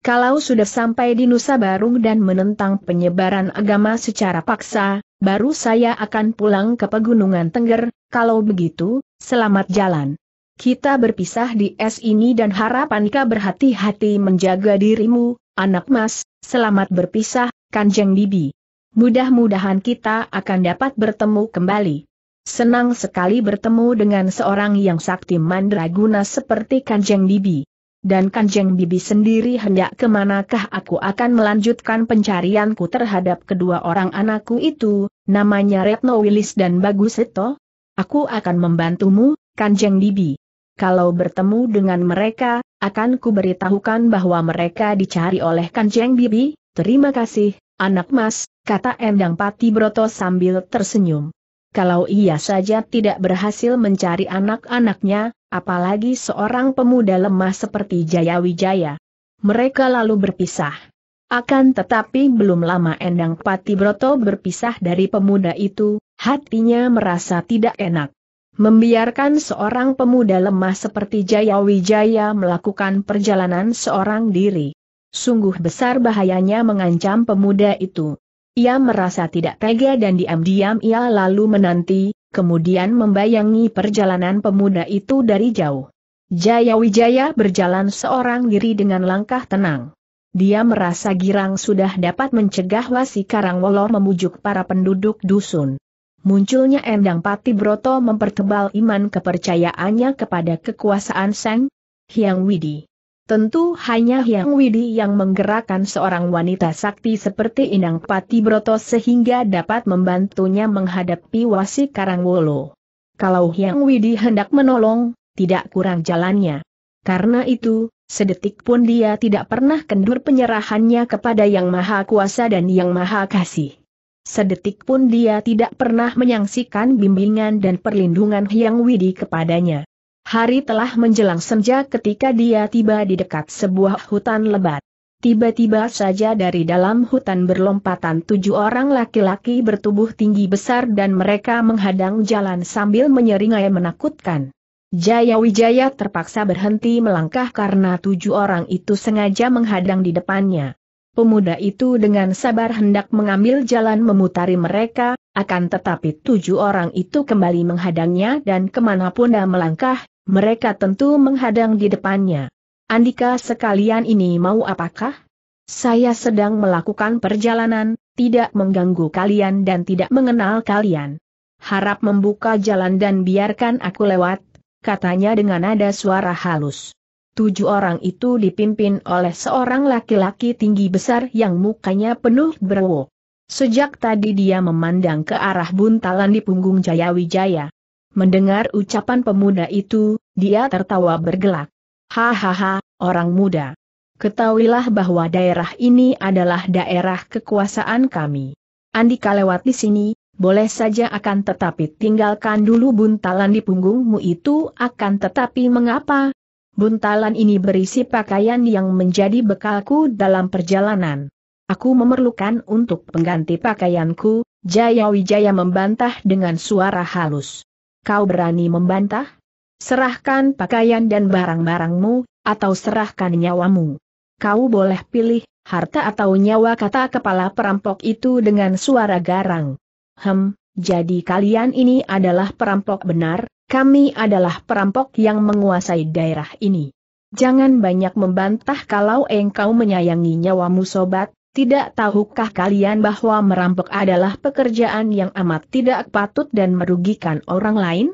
Kalau sudah sampai di Nusa Barung dan menentang penyebaran agama secara paksa, baru saya akan pulang ke Pegunungan Tengger, kalau begitu, selamat jalan. Kita berpisah di es ini dan harapan kau berhati-hati menjaga dirimu, anak mas, selamat berpisah, Kanjeng Bibi. Mudah-mudahan kita akan dapat bertemu kembali. Senang sekali bertemu dengan seorang yang sakti mandraguna seperti Kanjeng Bibi. Dan Kanjeng Bibi sendiri hendak kemanakah aku akan melanjutkan pencarianku terhadap kedua orang anakku itu, namanya Retno Wilis dan Bagus Aku akan membantumu, Kanjeng Bibi. Kalau bertemu dengan mereka, akan kuberitahukan bahwa mereka dicari oleh Kanjeng Bibi, terima kasih, anak mas, kata Endang Pati Broto sambil tersenyum. Kalau ia saja tidak berhasil mencari anak-anaknya, apalagi seorang pemuda lemah seperti Jayawijaya. Mereka lalu berpisah. Akan tetapi belum lama Endang Pati Broto berpisah dari pemuda itu, hatinya merasa tidak enak. Membiarkan seorang pemuda lemah seperti Jayawijaya melakukan perjalanan seorang diri. Sungguh besar bahayanya mengancam pemuda itu. Ia merasa tidak tega dan diam-diam ia lalu menanti, kemudian membayangi perjalanan pemuda itu dari jauh. Jaya Wijaya berjalan seorang diri dengan langkah tenang. Dia merasa girang sudah dapat mencegah wasi Karangwolor memujuk para penduduk dusun. Munculnya Endang Pati Broto mempertebal iman kepercayaannya kepada kekuasaan Sang Hyang Widi. Tentu hanya Hyang Widi yang menggerakkan seorang wanita sakti seperti Inang Pati Broto sehingga dapat membantunya menghadapi wasi Karangwolo. Kalau Hyang Widi hendak menolong, tidak kurang jalannya. Karena itu, sedetik pun dia tidak pernah kendur penyerahannya kepada Yang Maha Kuasa dan Yang Maha Kasih. Sedetik pun dia tidak pernah menyangsikan bimbingan dan perlindungan Hyang Widi kepadanya. Hari telah menjelang senja ketika dia tiba di dekat sebuah hutan lebat. Tiba-tiba saja dari dalam hutan berlompatan tujuh orang laki-laki bertubuh tinggi besar dan mereka menghadang jalan sambil menyeringai menakutkan. Jaya Wijaya terpaksa berhenti melangkah karena tujuh orang itu sengaja menghadang di depannya. Pemuda itu dengan sabar hendak mengambil jalan memutari mereka, akan tetapi tujuh orang itu kembali menghadangnya dan kemanapun dia melangkah, mereka tentu menghadang di depannya. Andika sekalian ini mau apakah? Saya sedang melakukan perjalanan, tidak mengganggu kalian dan tidak mengenal kalian. Harap membuka jalan dan biarkan aku lewat, katanya dengan nada suara halus. Tujuh orang itu dipimpin oleh seorang laki-laki tinggi besar yang mukanya penuh berwok. Sejak tadi dia memandang ke arah buntalan di punggung Jayawijaya. Mendengar ucapan pemuda itu, dia tertawa bergelak. Hahaha, orang muda. Ketahuilah bahwa daerah ini adalah daerah kekuasaan kami. Andika lewat di sini, boleh saja akan tetapi tinggalkan dulu buntalan di punggungmu itu akan tetapi mengapa? Buntalan ini berisi pakaian yang menjadi bekalku dalam perjalanan. Aku memerlukan untuk pengganti pakaianku, Jaya Wijaya membantah dengan suara halus kau berani membantah? Serahkan pakaian dan barang-barangmu, atau serahkan nyawamu. Kau boleh pilih, harta atau nyawa kata kepala perampok itu dengan suara garang. Hem, jadi kalian ini adalah perampok benar, kami adalah perampok yang menguasai daerah ini. Jangan banyak membantah kalau engkau menyayangi nyawamu sobat, tidak tahukah kalian bahwa merampok adalah pekerjaan yang amat tidak patut dan merugikan orang lain?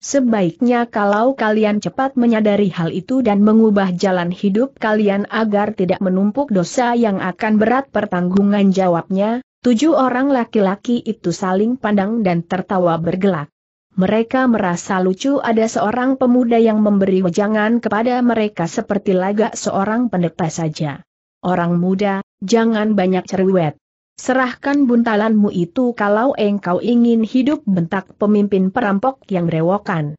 Sebaiknya kalau kalian cepat menyadari hal itu dan mengubah jalan hidup kalian agar tidak menumpuk dosa yang akan berat pertanggungan jawabnya, tujuh orang laki-laki itu saling pandang dan tertawa bergelak. Mereka merasa lucu ada seorang pemuda yang memberi wejangan kepada mereka seperti lagak seorang pendeta saja orang muda, jangan banyak cerewet. Serahkan buntalanmu itu kalau engkau ingin hidup bentak pemimpin perampok yang rewokan.